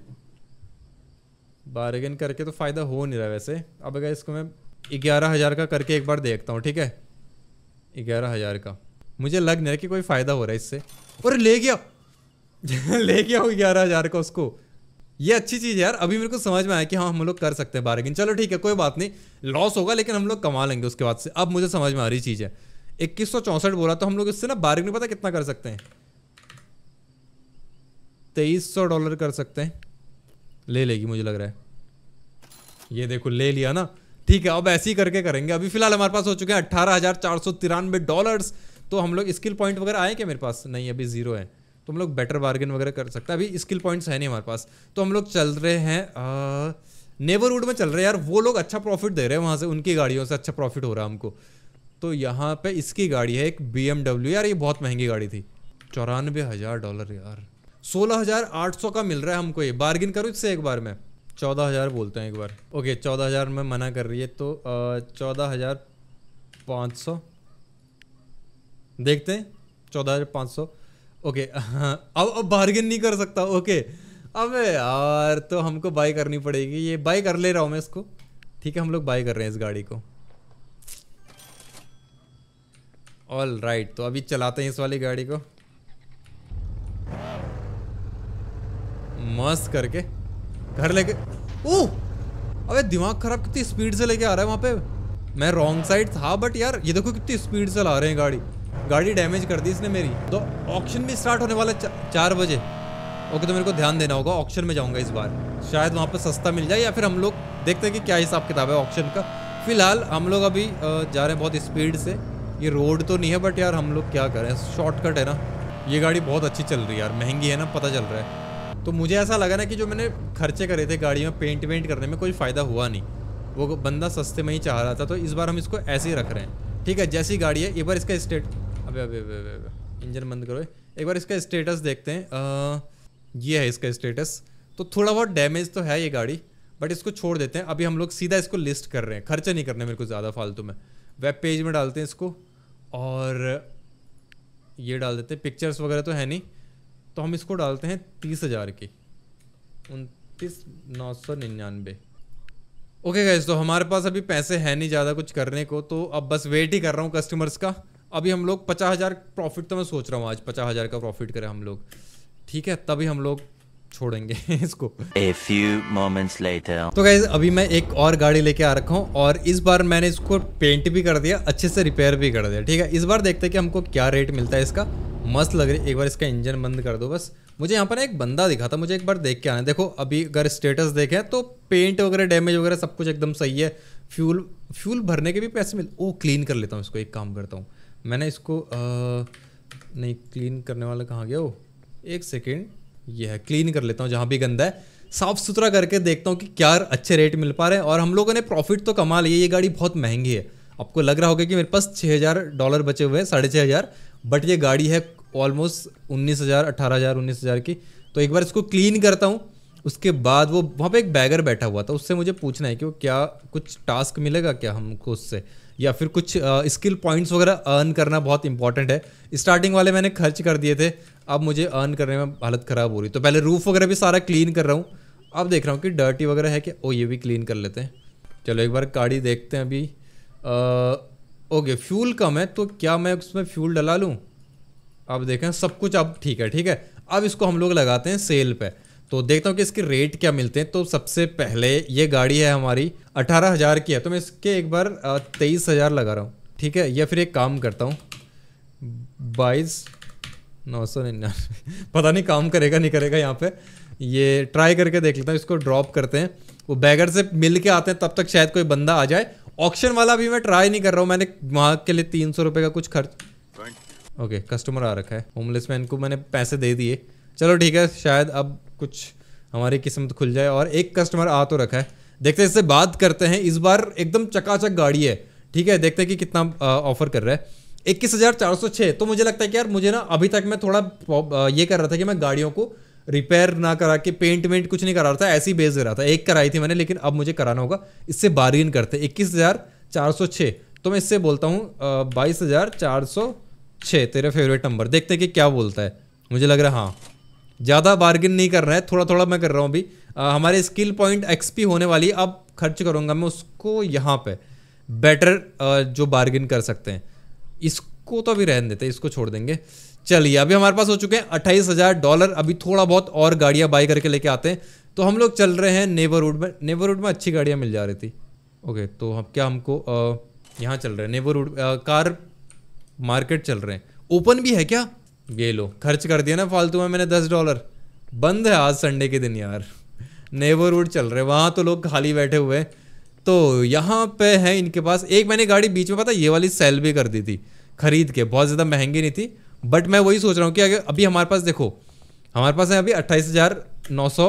बारगेन करके तो फ़ायदा हो नहीं रहा वैसे अब अगर इसको मैं ग्यारह हज़ार का करके एक बार देखता हूँ ठीक है ग्यारह हज़ार का मुझे लग नहीं रहा कि कोई फ़ायदा हो रहा है इससे और ले गया ले गया हूँ ग्यारह हज़ार का उसको ये अच्छी चीज़ है यार अभी मेरे को समझ में आया कि हाँ हम लोग कर सकते हैं बारगेन चलो ठीक है कोई बात नहीं लॉस होगा लेकिन हम लोग कमा लेंगे उसके बाद से अब मुझे समझ में आ रही चीज़ है इक्कीस सौ चौसठ बोला तो हम लोग इससे ना नहीं पता कितना कर सकते हैं तेईस सौ डॉलर कर सकते हैं ले लेगी मुझे लग रहा है ये देखो ले लिया ना ठीक है अब ऐसे ही करके करेंगे अभी फिलहाल हमारे पास हो चुके हैं अट्ठारह हज़ार चार सौ तिरानवे डॉलर्स तो हम लोग स्किल पॉइंट वगैरह आए क्या मेरे पास नहीं अभी जीरो है तो हम लोग बेटर बार्गेन वगैरह कर सकते हैं अभी स्किल पॉइंट्स है नहीं हमारे पास तो हम लोग चल रहे हैं नेबरहुड में चल रहे हैं यार वो लोग अच्छा प्रॉफिट दे रहे हैं वहाँ से उनकी गाड़ियों से अच्छा प्रॉफिट हो रहा है हमको तो यहाँ पे इसकी गाड़ी है एक बी यार ये बहुत महंगी गाड़ी थी चौरानवे हज़ार डॉलर यार सोलह हज़ार आठ सौ का मिल रहा है हमको ये बार्गिन करो इससे एक बार में चौदह हज़ार बोलते हैं एक बार ओके चौदह हज़ार में मना कर रही है तो चौदह हज़ार पाँच सौ देखते हैं चौदह हज़ार पाँच सौ ओके अब अब बार्गिन नहीं कर सकता ओके अबे यार तो हमको बाई करनी पड़ेगी ये बाई कर ले रहा हूँ मैं इसको ठीक है हम लोग बाई कर रहे हैं इस गाड़ी को ऑल राइट right, तो अभी चलाते हैं इस वाली गाड़ी को मस्त करके घर लेके ओ अबे दिमाग खराब कितनी स्पीड से लेके आ रहा है वहां पे मैं रॉन्ग साइड था बट यार ये देखो कितनी स्पीड से ला रहे हैं गाड़ी गाड़ी डैमेज कर दी इसने मेरी तो ऑक्शन भी स्टार्ट होने वाला चा, चार बजे ओके तो मेरे को ध्यान देना होगा ऑक्शन में जाऊंगा इस बार शायद वहाँ पर सस्ता मिल जाए या फिर हम लोग देखते हैं कि क्या हिसाब किताब है ऑक्शन का फिलहाल हम लोग अभी जा रहे हैं बहुत स्पीड से ये रोड तो नहीं है बट यार हम लोग क्या करें शॉर्टकट है ना ये गाड़ी बहुत अच्छी चल रही है यार महंगी है ना पता चल रहा है तो मुझे ऐसा लगा ना कि जो मैंने खर्चे करे थे गाड़ी में पेंट वेंट करने में कोई फ़ायदा हुआ नहीं वो बंदा सस्ते में ही चाह रहा था तो इस बार हम इसको ऐसे ही रख रहे हैं ठीक है जैसी गाड़ी है एक बार इसका स्टेट अबे अबे अबे अबे इंजन बंद करो एक बार इसका स्टेटस देखते हैं ये है इसका स्टेटस तो थोड़ा बहुत डैमेज तो है ये गाड़ी बट इसको छोड़ देते हैं अभी हम लोग सीधा इसको लिस्ट कर रहे हैं खर्चा नहीं करने मेरे को ज़्यादा फालतू में वेब पेज में डालते हैं इसको और ये डाल देते हैं पिक्चर्स वगैरह तो है नहीं तो हम इसको डालते हैं तीस हज़ार की उनतीस नौ सौ निन्यानवे ओके गैस तो हमारे पास अभी पैसे हैं नहीं ज़्यादा कुछ करने को तो अब बस वेट ही कर रहा हूँ कस्टमर्स का अभी हम लोग पचास हज़ार प्रॉफिट तो मैं सोच रहा हूँ आज पचास हज़ार का प्रॉफिट करें हम लोग ठीक है तभी हम लोग छोड़ेंगे इसको A few moments later. तो गाइज अभी मैं एक और गाड़ी लेके आ रखा हूँ और इस बार मैंने इसको पेंट भी कर दिया अच्छे से रिपेयर भी कर दिया ठीक है इस बार देखते हैं कि हमको क्या रेट मिलता है इसका मस्त लग रही है एक बार इसका इंजन बंद कर दो बस मुझे यहाँ पर एक बंदा दिखा था मुझे एक बार देख के आना देखो अभी अगर स्टेटस देखें तो पेंट वगैरह डैमेज वगैरह सब कुछ एकदम सही है फ्यूल फ्यूल भरने के भी पैसे मिल ओ क्लीन कर लेता हूँ इसको एक काम करता हूँ मैंने इसको आ, नहीं क्लीन करने वाला कहाँ गया वो एक सेकेंड ये है क्लीन कर लेता हूँ जहाँ भी गंदा है साफ सुथरा करके देखता हूँ कि क्या अच्छे रेट मिल पा रहे हैं और हम लोगों ने प्रॉफिट तो कमा लिया ये गाड़ी बहुत महंगी है आपको लग रहा होगा कि मेरे पास छः हज़ार डॉलर बचे हुए हैं साढ़े छः हज़ार बट ये गाड़ी है ऑलमोस्ट उन्नीस हज़ार अट्ठारह हज़ार उन्नीस हज़ार की तो एक बार इसको क्लीन करता हूँ उसके बाद वो वहाँ पे एक बैगर बैठा हुआ था उससे मुझे पूछना है कि वो क्या कुछ टास्क मिलेगा क्या हमको उससे या फिर कुछ स्किल पॉइंट्स वगैरह अर्न करना बहुत इंपॉर्टेंट है स्टार्टिंग वाले मैंने खर्च कर दिए थे अब मुझे अर्न करने में हालत ख़राब हो रही तो पहले रूफ़ वगैरह भी सारा क्लीन कर रहा हूँ अब देख रहा हूँ कि डर्टी वगैरह है कि ओ ये भी क्लीन कर लेते हैं चलो एक बार गाड़ी देखते हैं अभी ओके फ्यूल कम है तो क्या मैं उसमें फ्यूल डला लूँ अब देखें सब कुछ अब ठीक है ठीक है अब इसको हम लोग लगाते हैं सेल पर तो देखता हूँ कि इसके रेट क्या मिलते हैं तो सबसे पहले ये गाड़ी है हमारी अठारह हज़ार की है तो मैं इसके एक बार तेईस हज़ार लगा रहा हूँ ठीक है या फिर एक काम करता हूँ बाईस नौ सौ निन्यानवे पता नहीं काम करेगा नहीं करेगा यहाँ पे ये ट्राई करके देख लेता हूँ इसको ड्रॉप करते हैं वो बैगर से मिल के आते हैं तब तक शायद कोई बंदा आ जाए ऑक्शन वाला भी मैं ट्राई नहीं कर रहा हूँ मैंने वहाँ के लिए तीन सौ रुपये का कुछ खर्च ओके कस्टमर आ रखा है होमलेस मैन को मैंने पैसे दे दिए चलो ठीक है शायद अब कुछ हमारी किस्मत खुल जाए और एक कस्टमर आ तो रखा है देखते हैं इससे बात करते हैं इस बार एकदम चकाचक गाड़ी है ठीक है देखते हैं कि कितना ऑफर कर रहा है इक्कीस हज़ार चार सौ छः तो मुझे लगता है कि यार मुझे ना अभी तक मैं थोड़ा ये कर रहा था कि मैं गाड़ियों को रिपेयर ना करा के पेंट वेंट कुछ नहीं करा रहा था ऐसे ही बेच दे रहा था एक कराई थी मैंने लेकिन अब मुझे कराना होगा इससे बारगेन करते इक्कीस हज़ार चार सौ छः तो मैं इससे बोलता हूँ बाईस हज़ार चार सौ छः तेरा फेवरेट नंबर देखते हैं कि क्या बोलता है मुझे लग रहा है हाँ ज़्यादा बार्गिन नहीं कर रहा है थोड़ा थोड़ा मैं कर रहा हूँ अभी हमारे स्किल पॉइंट एक्सपी होने वाली अब खर्च करूँगा मैं उसको यहाँ पे बेटर जो बार्गिन कर सकते हैं इसको तो अभी रहने देते हैं इसको छोड़ देंगे चलिए अभी हमारे पास हो चुके हैं अट्ठाईस हज़ार डॉलर अभी थोड़ा बहुत और गाड़ियाँ बाई करके लेके आते हैं तो हम लोग चल रहे हैं रोड में रोड में अच्छी गाड़ियाँ मिल जा रही थी ओके तो हम क्या हमको यहाँ चल रहे हैं रोड कार मार्केट चल रहे हैं ओपन भी है क्या ये लो खर्च कर दिया ना फालतू में मैंने दस डॉलर बंद है आज संडे के दिन यार रोड चल रहे वहाँ तो लोग खाली बैठे हुए तो यहाँ पे है इनके पास एक मैंने गाड़ी बीच में पता ये वाली सेल भी कर दी थी खरीद के बहुत ज़्यादा महंगी नहीं थी बट मैं वही सोच रहा हूँ कि अगर अभी हमारे पास देखो हमारे पास है अभी अट्ठाईस हज़ार नौ सौ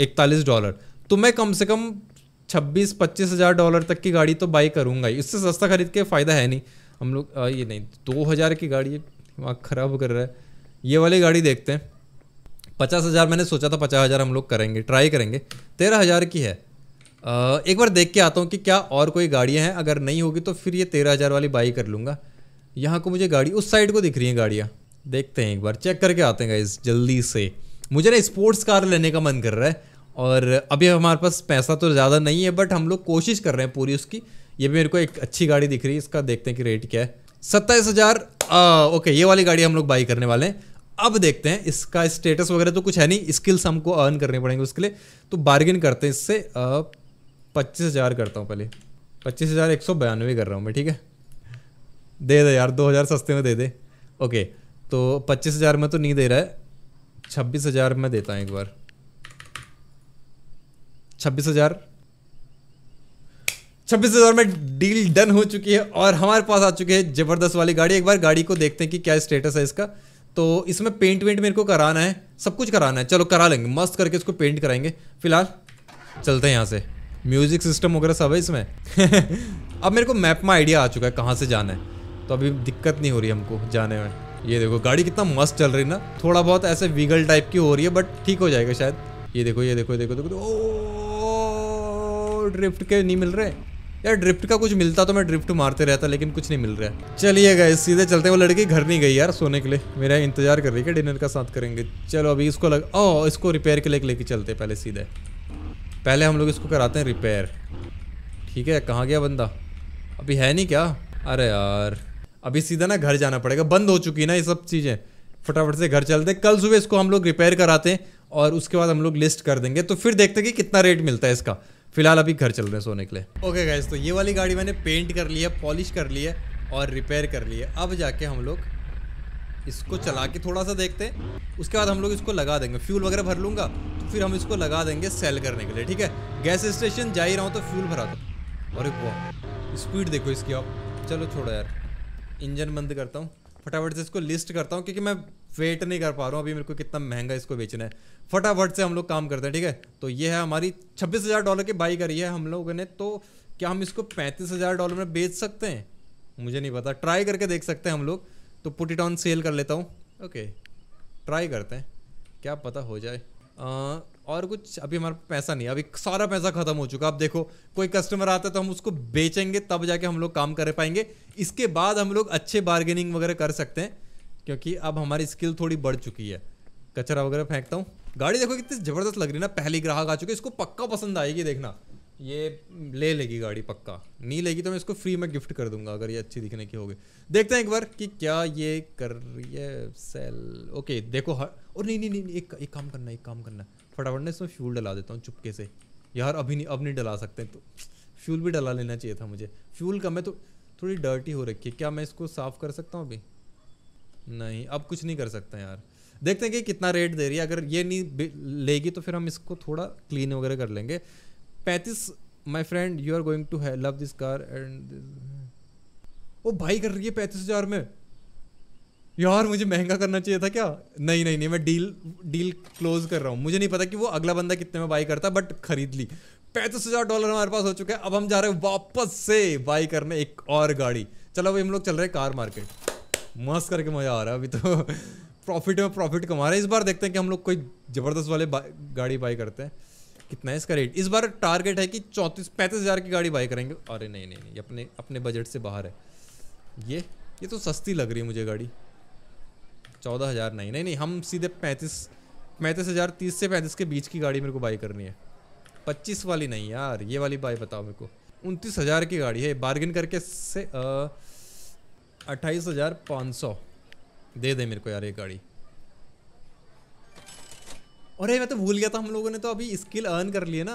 इकतालीस डॉलर तो मैं कम से कम छब्बीस पच्चीस हज़ार डॉलर तक की गाड़ी तो बाई करूँगा इससे सस्ता खरीद के फ़ायदा है नहीं हम लोग ये नहीं दो हज़ार की गाड़ी दिमाग ख़राब कर रहा है ये वाली गाड़ी देखते हैं पचास हज़ार मैंने सोचा था पचास हज़ार हम लोग करेंगे ट्राई करेंगे तेरह हज़ार की है आ, एक बार देख के आता हूँ कि क्या और कोई गाड़ियाँ हैं अगर नहीं होगी तो फिर ये तेरह हज़ार वाली बाई कर लूँगा यहाँ को मुझे गाड़ी उस साइड को दिख रही हैं गाड़ियाँ देखते हैं एक बार चेक करके आते हैं गाइज जल्दी से मुझे ना स्पोर्ट्स कार लेने का मन कर रहा है और अभी हमारे पास पैसा तो ज़्यादा नहीं है बट हम लोग कोशिश कर रहे हैं पूरी उसकी ये भी मेरे को एक अच्छी गाड़ी दिख रही है इसका देखते हैं कि रेट क्या है सत्ताईस हजार ओके ये वाली गाड़ी हम लोग बाई करने वाले हैं अब देखते हैं इसका स्टेटस वगैरह तो कुछ है नहीं स्किल्स हमको अर्न करने पड़ेंगे उसके लिए तो बार्गिन करते हैं इससे पच्चीस हज़ार करता हूँ पहले पच्चीस हज़ार एक सौ बयानवे कर रहा हूँ मैं ठीक है दे दे यार दो हज़ार सस्ते में दे दे ओके तो पच्चीस हज़ार में तो नहीं दे रहा है छब्बीस हज़ार में देता हूँ एक बार छब्बीस हज़ार छब्बीस हज़ार में डील डन हो चुकी है और हमारे पास आ चुकी है ज़बरदस्त वाली गाड़ी एक बार गाड़ी को देखते हैं कि क्या स्टेटस है इसका तो इसमें पेंट वेंट मेरे को कराना है सब कुछ कराना है चलो करा लेंगे मस्त करके इसको पेंट कराएंगे फिलहाल चलते हैं यहाँ से म्यूज़िक सिस्टम वगैरह सब है इसमें अब मेरे को मैप में आइडिया आ चुका है कहाँ से जाना है तो अभी दिक्कत नहीं हो रही हमको जाने में ये देखो गाड़ी कितना मस्त चल रही ना थोड़ा बहुत ऐसे वीगल टाइप की हो रही है बट ठीक हो जाएगा शायद ये देखो ये देखो ये देखो देखो, ओ ड्रिफ्ट के नहीं मिल रहे यार ड्रिफ्ट का कुछ मिलता तो मैं ड्रिफ्ट मारते रहता लेकिन कुछ नहीं मिल रहा है चलिए गए सीधे चलते वो लड़की घर नहीं गई यार सोने के लिए मेरा इंतजार कर रही है डिनर का साथ करेंगे चलो अभी इसको लग ओ इसको रिपेयर के लिए लेके चलते पहले सीधे पहले हम लोग इसको कराते हैं रिपेयर ठीक है कहाँ गया बंदा अभी है नहीं क्या अरे यार अभी सीधा ना घर जाना पड़ेगा बंद हो चुकी ना ये सब चीज़ें फटाफट से घर चलते हैं कल सुबह इसको हम लोग रिपेयर कराते हैं और उसके बाद हम लोग लिस्ट कर देंगे तो फिर देखते हैं कि कितना रेट मिलता है इसका फिलहाल अभी घर चल रहे हैं सोने के लिए ओके गैस तो ये वाली गाड़ी मैंने पेंट कर ली है पॉलिश कर ली है और रिपेयर कर ली है अब जाके हम लोग इसको चला के थोड़ा सा देखते हैं उसके बाद हम लोग इसको लगा देंगे फ्यूल वगैरह भर लूँगा तो फिर हम इसको लगा देंगे सेल करने के लिए ठीक है गैस स्टेशन जा ही रहा हूँ तो फ्यूल भरा दो एक वो स्पीड देखो इसकी आप चलो छोड़ो यार इंजन बंद करता हूँ फटाफट से इसको लिस्ट करता हूँ क्योंकि मैं वेट नहीं कर पा रहा हूँ अभी मेरे को कितना महंगा इसको बेचना है फटाफट से हम लोग काम करते हैं ठीक है तो ये है हमारी छब्बीस हज़ार डॉलर की बाई करी है हम लोगों ने तो क्या हम इसको पैंतीस हज़ार डॉलर में बेच सकते हैं मुझे नहीं पता ट्राई करके देख सकते हैं हम लोग तो पुट इट ऑन सेल कर लेता हूँ ओके ट्राई करते हैं क्या पता हो जाए आ, और कुछ अभी हमारा पैसा नहीं अभी सारा पैसा ख़त्म हो चुका अब देखो कोई कस्टमर आता है तो हम उसको बेचेंगे तब जाके हम लोग काम कर पाएंगे इसके बाद हम लोग अच्छे बार्गेनिंग वगैरह कर सकते हैं क्योंकि अब हमारी स्किल थोड़ी बढ़ चुकी है कचरा वगैरह फेंकता हूँ गाड़ी देखो कितनी ज़बरदस्त लग रही है ना पहली ग्राहक आ चुके इसको पक्का पसंद आएगी देखना ये ले लेगी गाड़ी पक्का नहीं लेगी तो मैं इसको फ्री में गिफ्ट कर दूंगा अगर ये अच्छी दिखने की होगी देखते हैं एक बार कि क्या ये कर रही है सेल ओके देखो हर और नहीं नहीं नहीं, एक एक काम करना एक काम करना फटाफट ना इसमें फ्यूल डला देता हूँ चुपके से यार अभी नहीं अब नहीं डला सकते तो फ्यूल भी डला लेना चाहिए था मुझे फ्यूल कम है तो थोड़ी डर्टी हो रखी है क्या मैं इसको साफ़ कर सकता हूँ अभी नहीं अब कुछ नहीं कर सकते यार देखते हैं कि कितना रेट दे रही है अगर ये नहीं लेगी तो फिर हम इसको थोड़ा क्लीन वगैरह कर लेंगे पैंतीस my friend you are going to love this car and ओ भाई कर रही है पैंतीस हज़ार में यार मुझे महंगा करना चाहिए था क्या नहीं नहीं नहीं मैं डील डील क्लोज कर रहा हूँ मुझे नहीं पता कि वो अगला बंदा कितने में बाई करता बट खरीद ली पैंतीस हज़ार डॉलर हमारे पास हो चुके हैं अब हम जा रहे हैं वापस से बाई करने एक और गाड़ी चलो अभी हम लोग चल रहे हैं कार मार्केट मस्त करके मज़ा आ रहा है अभी तो प्रॉफिट में प्रॉफिट कमा रहे हैं इस बार देखते हैं कि हम लोग कोई ज़बरदस्त वाले बा, गाड़ी बाई करते हैं कितना है इसका रेट इस बार टारगेट है कि चौंतीस पैंतीस हज़ार की गाड़ी बाई करेंगे अरे नहीं नहीं नहीं अपने अपने बजट से बाहर है ये ये तो सस्ती लग रही है मुझे गाड़ी चौदह हज़ार नहीं नहीं नहीं हम सीधे पैंतीस पैंतीस हज़ार तीस से पैंतीस के बीच की गाड़ी मेरे को बाई करनी है पच्चीस वाली नहीं यार ये वाली बाई बताओ मेरे को उनतीस हज़ार की गाड़ी है बार्गिन करके से आ, अट्ठाईस हज़ार पाँच सौ दे दे मेरे को यार ये गाड़ी अरे मैं तो भूल गया था हम लोगों ने तो अभी स्किल अर्न कर लिए ना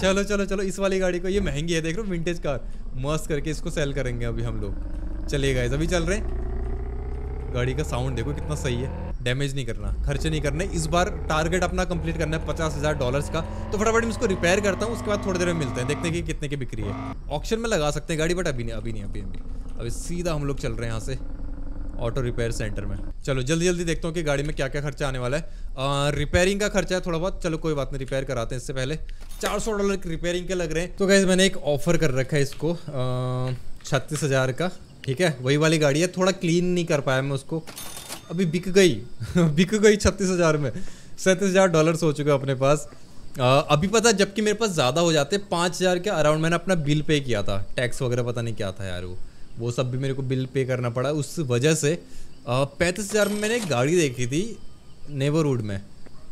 चलो चलो चलो इस वाली गाड़ी को ये महंगी है देख लो विंटेज कार मस्त करके इसको सेल करेंगे अभी हम लोग चले गए अभी चल रहे हैं गाड़ी का साउंड देखो कितना सही है डैमेज नहीं करना खर्चे नहीं करने इस बार टारगेट अपना कंप्लीट करना है पचास हज़ार डॉलर्स का तो फटाफट मैं इसको रिपेयर करता हूँ उसके बाद थोड़ी देर में मिलते हैं देखते हैं कि कितने की बिक्री है ऑप्शन में लगा सकते हैं गाड़ी बट अभी नहीं अभी नहीं अभी अभी अभी सीधा हम लोग चल रहे हैं यहाँ से ऑटो रिपेयर सेंटर में चलो जल्दी जल्दी देखता हूँ कि गाड़ी में क्या क्या खर्चा आने वाला है आ, रिपेयरिंग का खर्चा है थोड़ा बहुत चलो कोई बात नहीं रिपेयर कराते हैं इससे पहले 400 डॉलर रिपेयरिंग के लग रहे हैं तो कैसे मैंने एक ऑफर कर रखा है इसको छत्तीस हज़ार का ठीक है वही वाली गाड़ी है थोड़ा क्लीन नहीं कर पाया मैं उसको अभी बिक गई बिक गई छत्तीस हज़ार में सैंतीस हज़ार सो हो चुके अपने पास आ, अभी पता जबकि मेरे पास ज़्यादा हो जाते पाँच हज़ार के अराउंड मैंने अपना बिल पे किया था टैक्स वगैरह पता नहीं क्या था यार वो वो सब भी मेरे को बिल पे करना पड़ा उस वजह से पैंतीस हज़ार में मैंने एक गाड़ी देखी थी नेबरहुड में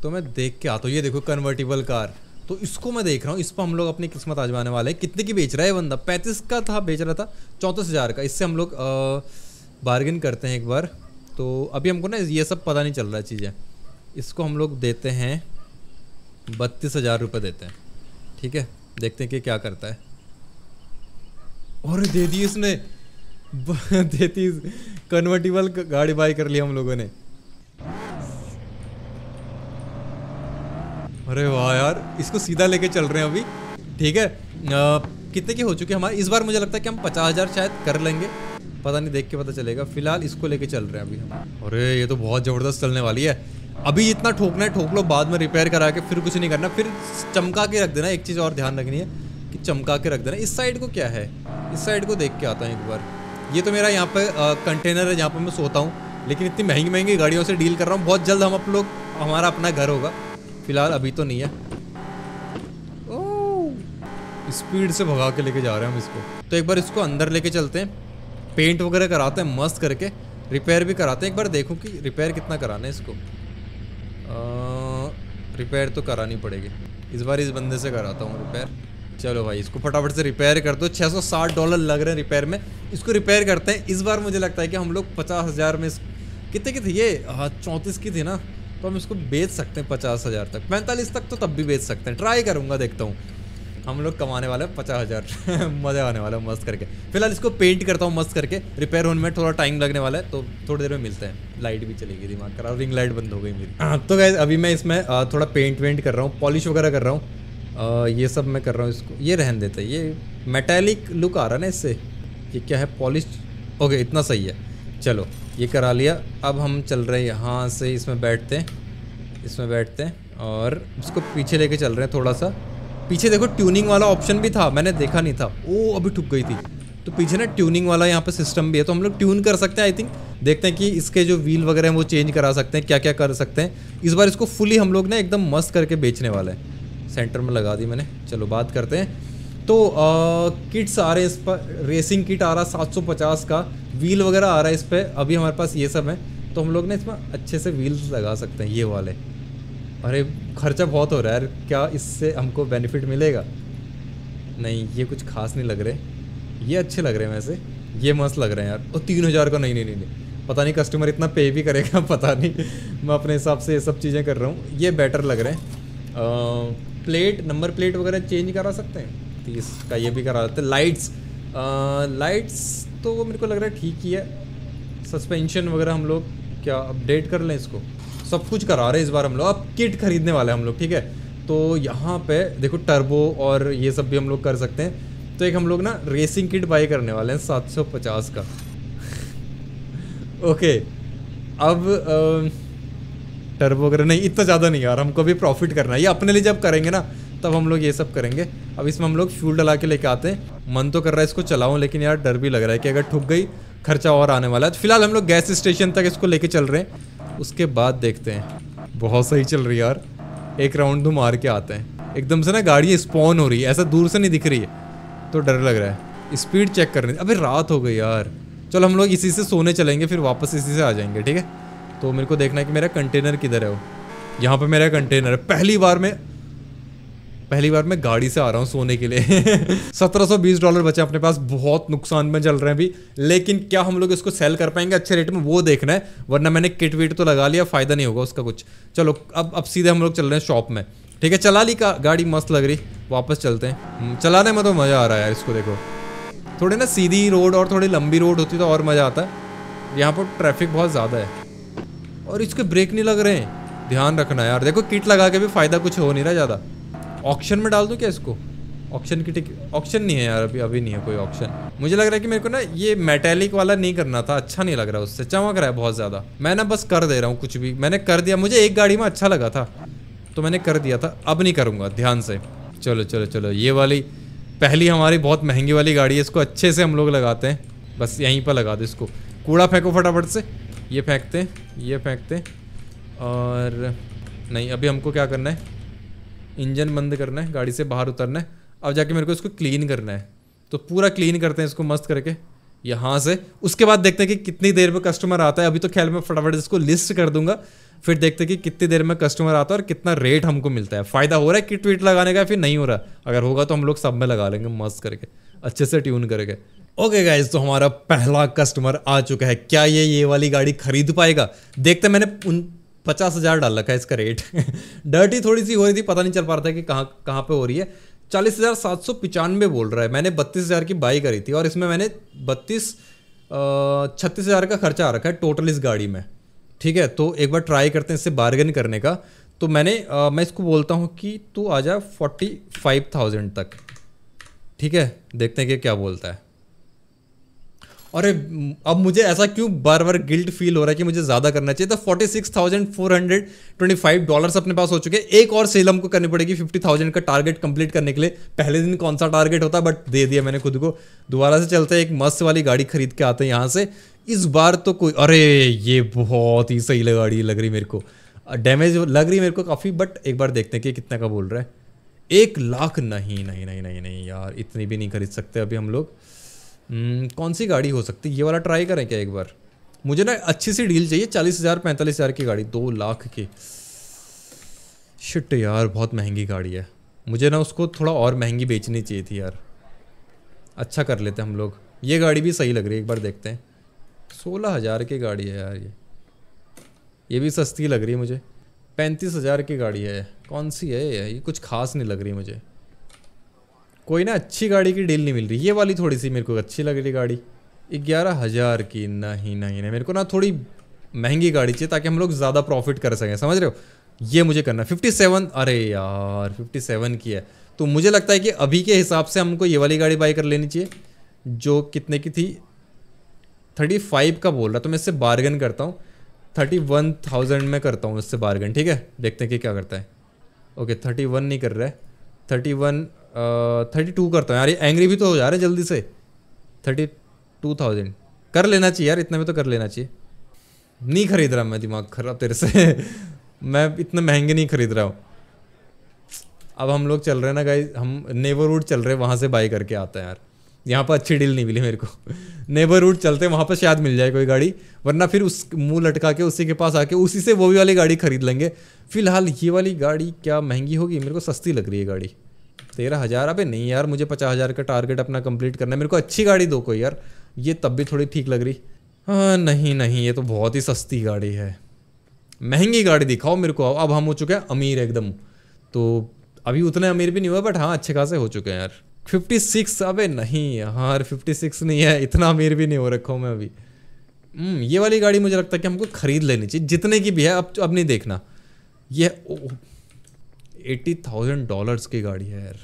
तो मैं देख के आता हूँ ये देखो कन्वर्टेबल कार तो इसको मैं देख रहा हूँ इस पर हम लोग अपनी किस्मत आजमाने वाले हैं कितने की बेच रहा है बंदा पैंतीस का था बेच रहा था चौंतीस हज़ार का इससे हम लोग बार्गिन करते हैं एक बार तो अभी हमको ना ये सब पता नहीं चल रहा चीज़ें इसको हम लोग देते हैं बत्तीस हज़ार रुपये देते हैं ठीक है देखते हैं कि क्या करता है और दे दी इसने तैतीस कन्वर्टिबल गाड़ी बाई कर लिया हम लोगों ने अरे वाह यार इसको सीधा लेके चल रहे हैं अभी ठीक है कितने के हो चुके हमारे इस बार मुझे लगता है कि हम पचास हज़ार शायद कर लेंगे पता नहीं देख के पता चलेगा फिलहाल इसको लेके चल रहे हैं अभी हम अरे ये तो बहुत ज़बरदस्त चलने वाली है अभी इतना ठोकना है ठोक लो बाद में रिपेयर करा के फिर कुछ नहीं करना फिर चमका के रख देना एक चीज़ और ध्यान रखनी है कि चमका के रख देना इस साइड को क्या है इस साइड को देख के आता है एक बार ये तो मेरा यहाँ पे कंटेनर है जहाँ पर मैं सोता हूँ लेकिन इतनी महंगी महंगी गाड़ियों से डील कर रहा हूँ बहुत जल्द हम आप लोग हमारा अपना घर होगा फिलहाल अभी तो नहीं है स्पीड से भगा के लेके जा रहे हैं हम इसको तो एक बार इसको अंदर लेके चलते हैं पेंट वगैरह कराते हैं मस्त करके रिपेयर भी कराते हैं एक बार देखूँ कि रिपेयर कितना कराना है इसको आ, रिपेयर तो करानी पड़ेगी इस बार इस बंदे से कराता हूँ रिपेयर चलो भाई इसको फटाफट से रिपेयर कर दो 660 डॉलर लग रहे हैं रिपेयर में इसको रिपेयर करते हैं इस बार मुझे लगता है कि हम लोग पचास हज़ार में कितने की थी ये हाँ, चौंतीस की थी ना तो हम इसको बेच सकते हैं पचास हज़ार तक पैंतालीस तक तो तब भी बेच सकते हैं ट्राई करूँगा देखता हूँ हम लोग कमाने वाले हैं पचास हज़ार मज़े आने वाला मस्त करके फिलहाल इसको पेंट करता हूँ मस्त करके रिपेयर होने में थोड़ा टाइम लगने वाला है तो थोड़ी देर में मिलते हैं लाइट भी चली गई दिमाग करा रिंग लाइट बंद हो गई मेरी हाँ, तो गैस अभी मैं इसमें थोड़ा पेंट वेंट कर रहा हूँ पॉलिश वगैरह कर रहा हूँ आ, ये सब मैं कर रहा हूँ इसको ये रहन देता है ये मेटेलिक लुक आ रहा है ना इससे ये क्या है पॉलिश ओके इतना सही है चलो ये करा लिया अब हम चल रहे हैं यहाँ से इसमें बैठते हैं इसमें बैठते हैं और इसको पीछे लेके चल रहे हैं थोड़ा सा पीछे देखो ट्यूनिंग वाला ऑप्शन भी था मैंने देखा नहीं था ओ अभी ठुक गई थी तो पीछे ना ट्यूनिंग वाला यहाँ पर सिस्टम भी है तो हम लोग ट्यून कर सकते हैं आई थिंक देखते हैं कि इसके जो व्हील वगैरह हैं वो चेंज करा सकते हैं क्या क्या कर सकते हैं इस बार इसको फुली हम लोग ना एकदम मस्त करके बेचने वाले हैं सेंटर में लगा दी मैंने चलो बात करते हैं तो आ, किट्स आ रहे हैं इस पर रेसिंग किट आ रहा सात सौ पचास का व्हील वगैरह आ रहा है इस पर अभी हमारे पास ये सब है तो हम लोग ना इसमें अच्छे से व्हील्स लगा सकते हैं ये वाले अरे खर्चा बहुत हो रहा है यार क्या इससे हमको बेनिफिट मिलेगा नहीं ये कुछ खास नहीं लग रहे ये अच्छे लग रहे हैं वैसे ये मस्त लग रहे हैं यार और तीन हज़ार का नहीं नहीं नहीं नहीं पता नहीं कस्टमर इतना पे भी करेगा पता नहीं मैं अपने हिसाब से ये सब चीज़ें कर रहा हूँ ये बेटर लग रहे हैं प्लेट नंबर प्लेट वगैरह चेंज करा सकते हैं तीस का ये भी करा सकते हैं लाइट्स लाइट्स तो मेरे को लग रहा है ठीक ही है सस्पेंशन वगैरह हम लोग क्या अपडेट कर लें इसको सब कुछ करा रहे हैं इस बार हम लोग अब किट खरीदने वाले हैं हम लोग ठीक है तो यहाँ पे देखो टर्बो और ये सब भी हम लोग कर सकते हैं तो एक हम लोग ना रेसिंग किट बाई करने वाले हैं 750 का ओके अब आ, टर्ब वगैरह नहीं इतना ज़्यादा नहीं यार हमको भी प्रॉफिट करना है ये अपने लिए जब करेंगे ना तब हम लोग ये सब करेंगे अब इसमें हम लोग फ्यूल डला के लेके आते हैं मन तो कर रहा है इसको चलाऊँ लेकिन यार डर भी लग रहा है कि अगर ठुक गई खर्चा और आने वाला है तो फिलहाल हम लोग गैस स्टेशन तक इसको लेके चल रहे हैं उसके बाद देखते हैं बहुत सही चल रही है यार एक राउंड तो मार के आते हैं एकदम से ना गाड़ी स्पॉन हो रही है ऐसा दूर से नहीं दिख रही है तो डर लग रहा है स्पीड चेक करनी अभी रात हो गई यार चलो हम लोग इसी से सोने चलेंगे फिर वापस इसी से आ जाएंगे ठीक है तो मेरे को देखना है कि मेरा कंटेनर किधर है वो यहाँ पर मेरा कंटेनर है पहली बार में पहली बार मैं गाड़ी से आ रहा हूँ सोने के लिए 1720 डॉलर बचे अपने पास बहुत नुकसान में चल रहे हैं अभी लेकिन क्या हम लोग इसको सेल कर पाएंगे अच्छे रेट में वो देखना है वरना मैंने किट विट तो लगा लिया फ़ायदा नहीं होगा उसका कुछ चलो अब अब सीधे हम लोग चल रहे हैं शॉप में ठीक है चला ली का गाड़ी मस्त लग रही वापस चलते हैं हम्म, चलाने में तो मज़ा आ रहा है इसको देखो थोड़ी ना सीधी रोड और थोड़ी लंबी रोड होती तो और मज़ा आता है यहाँ पर ट्रैफिक बहुत ज़्यादा है और इसके ब्रेक नहीं लग रहे हैं ध्यान रखना यार देखो किट लगा के भी फ़ायदा कुछ हो नहीं रहा ज़्यादा ऑप्शन में डाल दूँ क्या इसको ऑप्शन की टिक ऑप्शन नहीं है यार अभी अभी नहीं है कोई ऑप्शन मुझे लग रहा है कि मेरे को ना ये मेटेलिक वाला नहीं करना था अच्छा नहीं लग रहा उससे चमक रहा है बहुत ज़्यादा मैं ना बस कर दे रहा हूँ कुछ भी मैंने कर दिया मुझे एक गाड़ी में अच्छा लगा था तो मैंने कर दिया था अब नहीं करूँगा ध्यान से चलो चलो चलो ये वाली पहली हमारी बहुत महंगी वाली गाड़ी है इसको अच्छे से हम लोग लगाते हैं बस यहीं पर लगा दो इसको कूड़ा फेंको फटाफट से ये फेंकते ये फेंकते और नहीं अभी हमको क्या करना है इंजन बंद करना है गाड़ी से बाहर उतरना है अब जाके मेरे को इसको क्लीन करना है तो पूरा क्लीन करते हैं इसको मस्त करके यहाँ से उसके बाद देखते हैं कि कितनी देर में कस्टमर आता है अभी तो ख्याल में फटाफट इसको लिस्ट कर दूंगा फिर देखते हैं कि कितनी देर में कस्टमर आता है और कितना रेट हमको मिलता है फ़ायदा हो रहा है किट विट लगाने का फिर नहीं हो रहा अगर होगा तो हम लोग सब में लगा लेंगे मस्त करके अच्छे से ट्यून करके ओके okay गाइज तो हमारा पहला कस्टमर आ चुका है क्या ये ये वाली गाड़ी खरीद पाएगा देखते मैंने उन पचास हज़ार डाल रखा है इसका रेट डर्टी थोड़ी सी हो रही थी पता नहीं चल पा रहा था कि कहाँ कहाँ पे हो रही है चालीस हज़ार सात सौ पचानवे बोल रहा है मैंने बत्तीस हज़ार की बाई करी थी और इसमें मैंने बत्तीस छत्तीस हज़ार का खर्चा आ रखा है टोटल इस गाड़ी में ठीक है तो एक बार ट्राई करते हैं इससे बार्गेन करने का तो मैंने आ, मैं इसको बोलता हूँ कि तू आ जा फोर्टी फाइव थाउजेंड तक ठीक है देखते हैं कि क्या बोलता है अरे अब मुझे ऐसा क्यों बार बार गिल्ट फील हो रहा है कि मुझे ज़्यादा करना चाहिए तो forty six thousand four hundred twenty five dollars अपने पास हो चुके हैं एक और सेल हमको करनी पड़ेगी फिफ्टी थाउजेंड का टारगेट कंप्लीट करने के लिए पहले दिन कौन सा टारगेट होता बट दे दिया मैंने खुद को दोबारा से चलते एक मस्त वाली गाड़ी खरीद के आते हैं यहाँ से इस बार तो कोई अरे ये बहुत ही सही गाड़ी लग रही मेरे को डैमेज लग रही मेरे को काफ़ी बट एक बार देखते हैं कि कितना का बोल रहा है एक लाख नहीं नहीं नहीं नहीं नहीं यार इतनी भी नहीं खरीद सकते अभी हम लोग हम्म, कौन सी गाड़ी हो सकती है ये वाला ट्राई करें क्या एक बार मुझे ना अच्छी सी डील चाहिए चालीस हज़ार पैंतालीस हज़ार की गाड़ी दो लाख की शिट यार बहुत महंगी गाड़ी है मुझे ना उसको थोड़ा और महंगी बेचनी चाहिए थी यार अच्छा कर लेते हम लोग ये गाड़ी भी सही लग रही है एक बार देखते हैं सोलह हज़ार की गाड़ी है यार ये ये भी सस्ती लग रही है मुझे पैंतीस हज़ार की गाड़ी है कौन सी है ये कुछ खास नहीं लग रही मुझे कोई ना अच्छी गाड़ी की डील नहीं मिल रही ये वाली थोड़ी सी मेरे को अच्छी लग रही गाड़ी ग्यारह हज़ार की नहीं नहीं नहीं मेरे को ना थोड़ी महंगी गाड़ी चाहिए ताकि हम लोग ज़्यादा प्रॉफिट कर सकें समझ रहे हो ये मुझे करना फिफ्टी सेवन अरे यार फिफ्टी सेवन की है तो मुझे लगता है कि अभी के हिसाब से हमको ये वाली गाड़ी बाई कर लेनी चाहिए जो कितने की थी थर्टी फाइव का बोल रहा तो मैं इससे बार्गन करता हूँ थर्टी वन थाउजेंड में करता हूँ इससे बार्गन ठीक है देखते हैं कि क्या करता है ओके थर्टी वन नहीं कर रहा है थर्टी वन थर्टी टू करता हूँ यार ये एंग्री भी तो हो जा रहे जल्दी से थर्टी टू थाउजेंड कर लेना चाहिए यार इतना में तो कर लेना चाहिए नहीं खरीद रहा मैं दिमाग खराब तेरे से मैं इतने महंगे नहीं खरीद रहा हूँ अब हम लोग चल रहे हैं ना गाई हम नेबरहुड चल रहे हैं वहाँ से बाई करके आता है यार यहाँ पर अच्छी डील नहीं मिली मेरे को नेबरहुड चलते वहाँ पर शायद मिल जाए कोई गाड़ी वरना फिर उस मुँह लटका के उसी के पास आके उसी से वो भी वाली गाड़ी खरीद लेंगे फिलहाल ये वाली गाड़ी क्या महंगी होगी मेरे को सस्ती लग रही है गाड़ी तेरह हज़ार अबे नहीं यार मुझे पचास हज़ार का टारगेट अपना कंप्लीट करना है मेरे को अच्छी गाड़ी दो कोई यार ये तब भी थोड़ी ठीक लग रही हाँ नहीं नहीं ये तो बहुत ही सस्ती गाड़ी है महंगी गाड़ी दिखाओ मेरे को अब हम हो चुके हैं अमीर एकदम तो अभी उतने अमीर भी नहीं हुआ बट हाँ अच्छे खासे हो चुके हैं यार फिफ्टी सिक्स अबे नहीं यार फिफ्टी सिक्स नहीं है इतना अमीर भी नहीं हो रखा हूँ मैं अभी हम्म, ये वाली गाड़ी मुझे लगता है कि हमको ख़रीद लेनी चाहिए जितने की भी है अब अब नहीं देखना ये एट्टी थाउजेंड डॉलर्स की गाड़ी है यार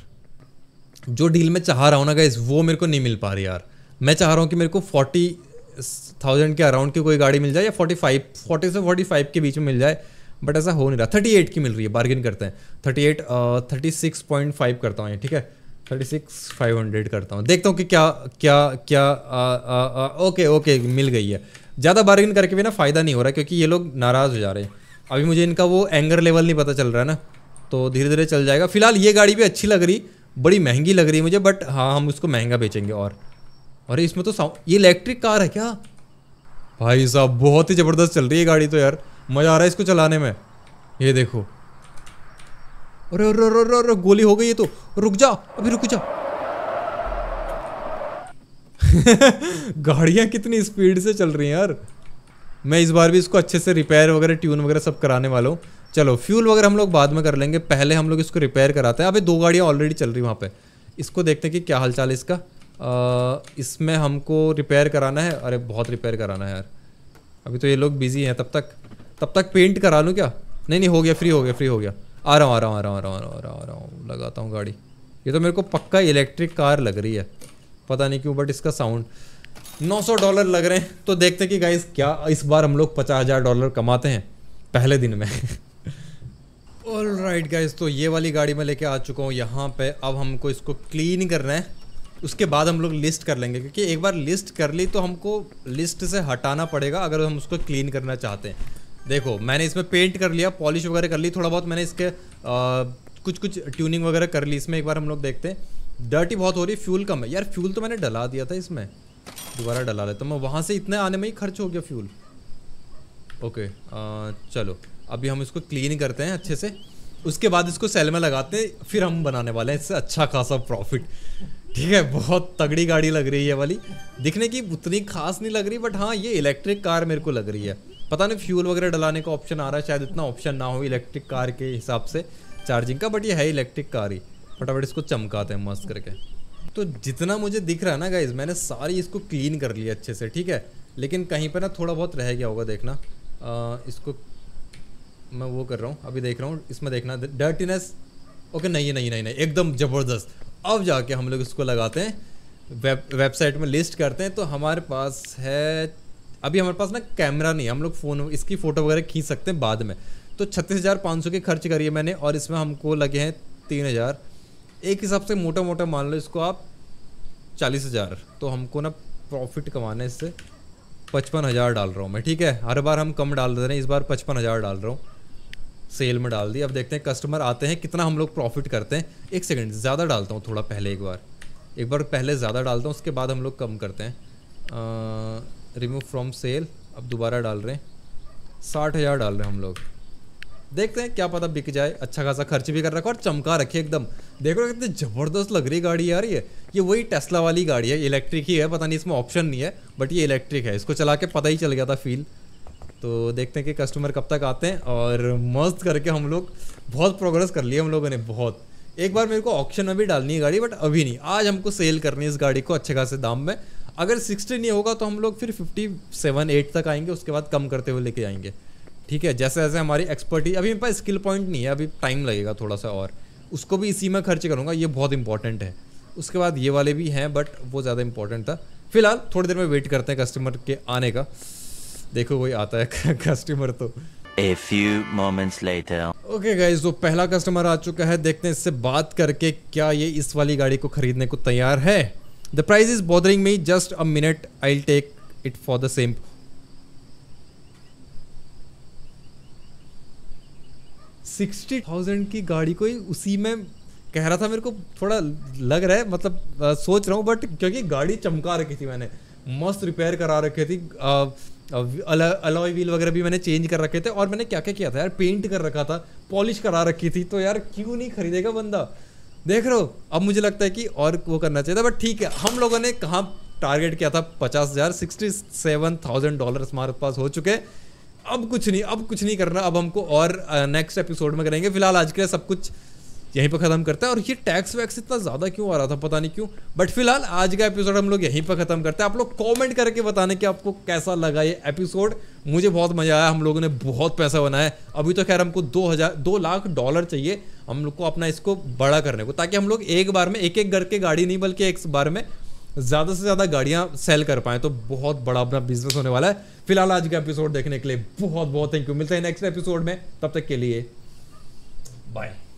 जो डील मैं चाह रहा हूँ ना गाइज वो मेरे को नहीं मिल पा रही यार मैं चाह रहा हूँ कि मेरे को फोर्टी थाउजेंड के अराउंड की कोई गाड़ी मिल जाए या फोर्टी फाइव फोर्टी से फोर्टी फाइव के बीच में मिल जाए बट ऐसा हो नहीं रहा थर्टी एट की मिल रही है बार्गेन करते हैं thirty eight thirty six point five करता हूँ ये ठीक है थर्टी सिक्स फाइव हंड्रेड करता हूँ देखता हूँ कि क्या क्या क्या आ, आ, आ, ओके ओके मिल गई है ज़्यादा बार्गेन करके भी ना फ़ायदा नहीं हो रहा क्योंकि ये लोग नाराज़ हो जा रहे हैं अभी मुझे इनका वो एंगर लेवल नहीं पता चल रहा है ना तो धीरे धीरे चल जाएगा फिलहाल ये गाड़ी भी अच्छी लग रही बड़ी महंगी लग रही मुझे बट हाँ हम उसको महंगा बेचेंगे और अरे इसमें तो साउंड ये इलेक्ट्रिक कार है क्या भाई साहब बहुत ही ज़बरदस्त चल रही है गाड़ी तो यार मज़ा आ रहा है इसको चलाने में ये देखो अरे अरे अरे अरे अरे गोली हो गई ये तो रुक जा अभी रुक जा गाड़ियाँ कितनी स्पीड से चल रही हैं यार मैं इस बार भी इसको अच्छे से रिपेयर वगैरह ट्यून वगैरह सब कराने वाला हूँ चलो फ्यूल वगैरह हम लोग बाद में कर लेंगे पहले हम लोग इसको रिपेयर कराते हैं अभी दो गाड़ियाँ ऑलरेडी चल रही वहाँ पर इसको देखते हैं कि क्या हाल है इसका इसमें हमको रिपेयर कराना है अरे बहुत रिपेयर कराना है यार अभी तो ये लोग बिजी हैं तब तक तब तक पेंट करा लूँ क्या नहीं नहीं हो गया फ्री हो गया फ्री हो गया आ रहा हूँ आ रहा हूँ आ रहा हूँ आ रहा हूँ आ रहा हूँ आ रहा हूँ लगाता हूँ गाड़ी ये तो मेरे को पक्का इलेक्ट्रिक कार लग रही है पता नहीं क्यों बट इसका साउंड 900 डॉलर लग रहे हैं तो देखते हैं कि गाइस क्या इस बार हम लोग पचास हज़ार डॉलर कमाते हैं पहले दिन में ऑल राइट गाइज तो ये वाली गाड़ी में लेके आ चुका हूँ यहाँ पे अब हमको इसको क्लीन करना है उसके बाद हम लोग लिस्ट कर लेंगे क्योंकि एक बार लिस्ट कर ली तो हमको लिस्ट से हटाना पड़ेगा अगर हम उसको क्लीन करना चाहते हैं देखो मैंने इसमें पेंट कर लिया पॉलिश वगैरह कर ली थोड़ा बहुत मैंने इसके आ, कुछ कुछ ट्यूनिंग वगैरह कर ली इसमें एक बार हम लोग देखते हैं डर्टी बहुत हो रही है फ्यूल कम है यार फ्यूल तो मैंने डला दिया था इसमें दोबारा डला लेता तो मैं वहाँ से इतने आने में ही खर्च हो गया फ्यूल ओके आ, चलो अभी हम इसको क्लीन करते हैं अच्छे से उसके बाद इसको सेल में लगाते हैं फिर हम बनाने वाले हैं इससे अच्छा खासा प्रॉफिट ठीक है बहुत तगड़ी गाड़ी लग रही है वाली दिखने की उतनी खास नहीं लग रही बट हाँ ये इलेक्ट्रिक कार मेरे को लग रही है पता नहीं फ्यूल वगैरह डलाने का ऑप्शन आ रहा है शायद इतना ऑप्शन ना हो इलेक्ट्रिक कार के हिसाब से चार्जिंग का बट ये है इलेक्ट्रिक कार ही फटाफट इसको चमकाते हैं मस्त करके तो जितना मुझे दिख रहा है ना गाइज मैंने सारी इसको क्लीन कर लिया अच्छे से ठीक है लेकिन कहीं पर ना थोड़ा बहुत रह गया होगा देखना आ, इसको मैं वो कर रहा हूँ अभी देख रहा हूँ इसमें देखना डर्टीनेस ओके नहीं नहीं नहीं नहीं एकदम ज़बरदस्त अब जाके हम लोग इसको लगाते हैं वेब वेबसाइट में लिस्ट करते हैं तो हमारे पास है अभी हमारे पास ना कैमरा नहीं है हम लोग फ़ोन इसकी फ़ोटो वगैरह खींच सकते हैं बाद में तो छत्तीस हज़ार पाँच सौ के खर्च करिए मैंने और इसमें हमको लगे हैं तीन हज़ार एक हिसाब से मोटा मोटा मान लो इसको आप चालीस हज़ार तो हमको ना प्रॉफिट कमाने से पचपन हज़ार डाल रहा हूँ मैं ठीक है हर बार हम कम डाल दे रहे हैं इस बार पचपन हज़ार डाल रहा हूँ सेल में डाल दी अब देखते हैं कस्टमर आते हैं कितना हम लोग प्रॉफिट करते हैं एक सेकेंड ज़्यादा डालता हूँ थोड़ा पहले एक बार एक बार पहले ज़्यादा डालता हूँ उसके बाद हम लोग कम करते हैं रिमूव फ्रॉम सेल अब दोबारा डाल रहे हैं साठ हज़ार डाल रहे हैं हम लोग देखते हैं क्या पता बिक जाए अच्छा खासा खर्च भी कर रखा और चमका रखे एकदम देख रहे कितनी ज़बरदस्त लग रही गाड़ी यार ये ये वही टेस्ला वाली गाड़ी है इलेक्ट्रिक ही है पता नहीं इसमें ऑप्शन नहीं है बट ये इलेक्ट्रिक है इसको चला के पता ही चल गया था फील तो देखते हैं कि कस्टमर कब तक आते हैं और मस्त करके हम लोग बहुत प्रोग्रेस कर लिए हम लोगों ने बहुत एक बार मेरे को ऑप्शन में भी डालनी है गाड़ी बट अभी नहीं आज हमको सेल करनी है इस गाड़ी को अच्छे खासे दाम में अगर सिक्सटी नहीं होगा तो हम लोग फिर फिफ्टी सेवन एट तक आएंगे उसके बाद कम करते हुए लेके आएंगे ठीक है जैसे जैसे हमारी एक्सपर्टी अभी मेरे पास स्किल पॉइंट नहीं है अभी टाइम लगेगा थोड़ा सा और उसको भी इसी में खर्च करूँगा ये बहुत इंपॉर्टेंट है उसके बाद ये वाले भी हैं बट वो ज़्यादा इंपॉर्टेंट था फिलहाल थोड़ी देर में वेट करते हैं कस्टमर के आने का देखो कोई आता है कस्टमर तो A few moments later. okay guys, तो पहला कस्टमर आ चुका है देखते हैं इससे बात करके क्या ये इस वाली गाड़ी को खरीदने को तैयार है the price is bothering me just a minute I take it for the same sixty thousand की गाड़ी को ही उसी में कह रहा था मेरे को थोड़ा लग रहा है मतलब आ, सोच रहा हूँ बट क्योंकि गाड़ी चमका रखी थी मैंने मस्त रिपेयर करा रखी थी आ, अलॉय व्हील वगैरह भी मैंने चेंज कर रखे थे और मैंने क्या क्या किया था यार पेंट कर रखा था पॉलिश करा रखी थी तो यार क्यों नहीं खरीदेगा बंदा देख रहे हो अब मुझे लगता है कि और वो करना चाहिए था बट ठीक है हम लोगों ने कहाँ टारगेट किया था पचास हज़ार सिक्सटी सेवन थाउजेंड डॉलर हमारे पास हो चुके अब कुछ नहीं अब कुछ नहीं करना अब हमको और नेक्स्ट uh, एपिसोड में करेंगे फिलहाल आज के लिए सब कुछ यहीं पर ख़त्म करता है और ये टैक्स वैक्स इतना ज़्यादा क्यों आ रहा था पता नहीं क्यों बट फिलहाल आज का एपिसोड हम लोग यहीं पर ख़त्म करते हैं आप लोग कॉमेंट करके बताने कि आपको कैसा लगा ये एपिसोड मुझे बहुत मज़ा आया हम लोगों ने बहुत पैसा बनाया अभी तो खैर हमको दो हज़ार दो लाख डॉलर चाहिए हम लोग को अपना इसको बड़ा करने को ताकि हम लोग एक बार में एक एक घर के गाड़ी नहीं बल्कि एक बार में ज़्यादा से ज़्यादा गाड़ियां सेल कर पाए तो बहुत बड़ा अपना बिजनेस होने वाला है फिलहाल आज का एपिसोड देखने के लिए बहुत बहुत थैंक यू मिलते हैं नेक्स्ट एपिसोड में तब तक के लिए बाय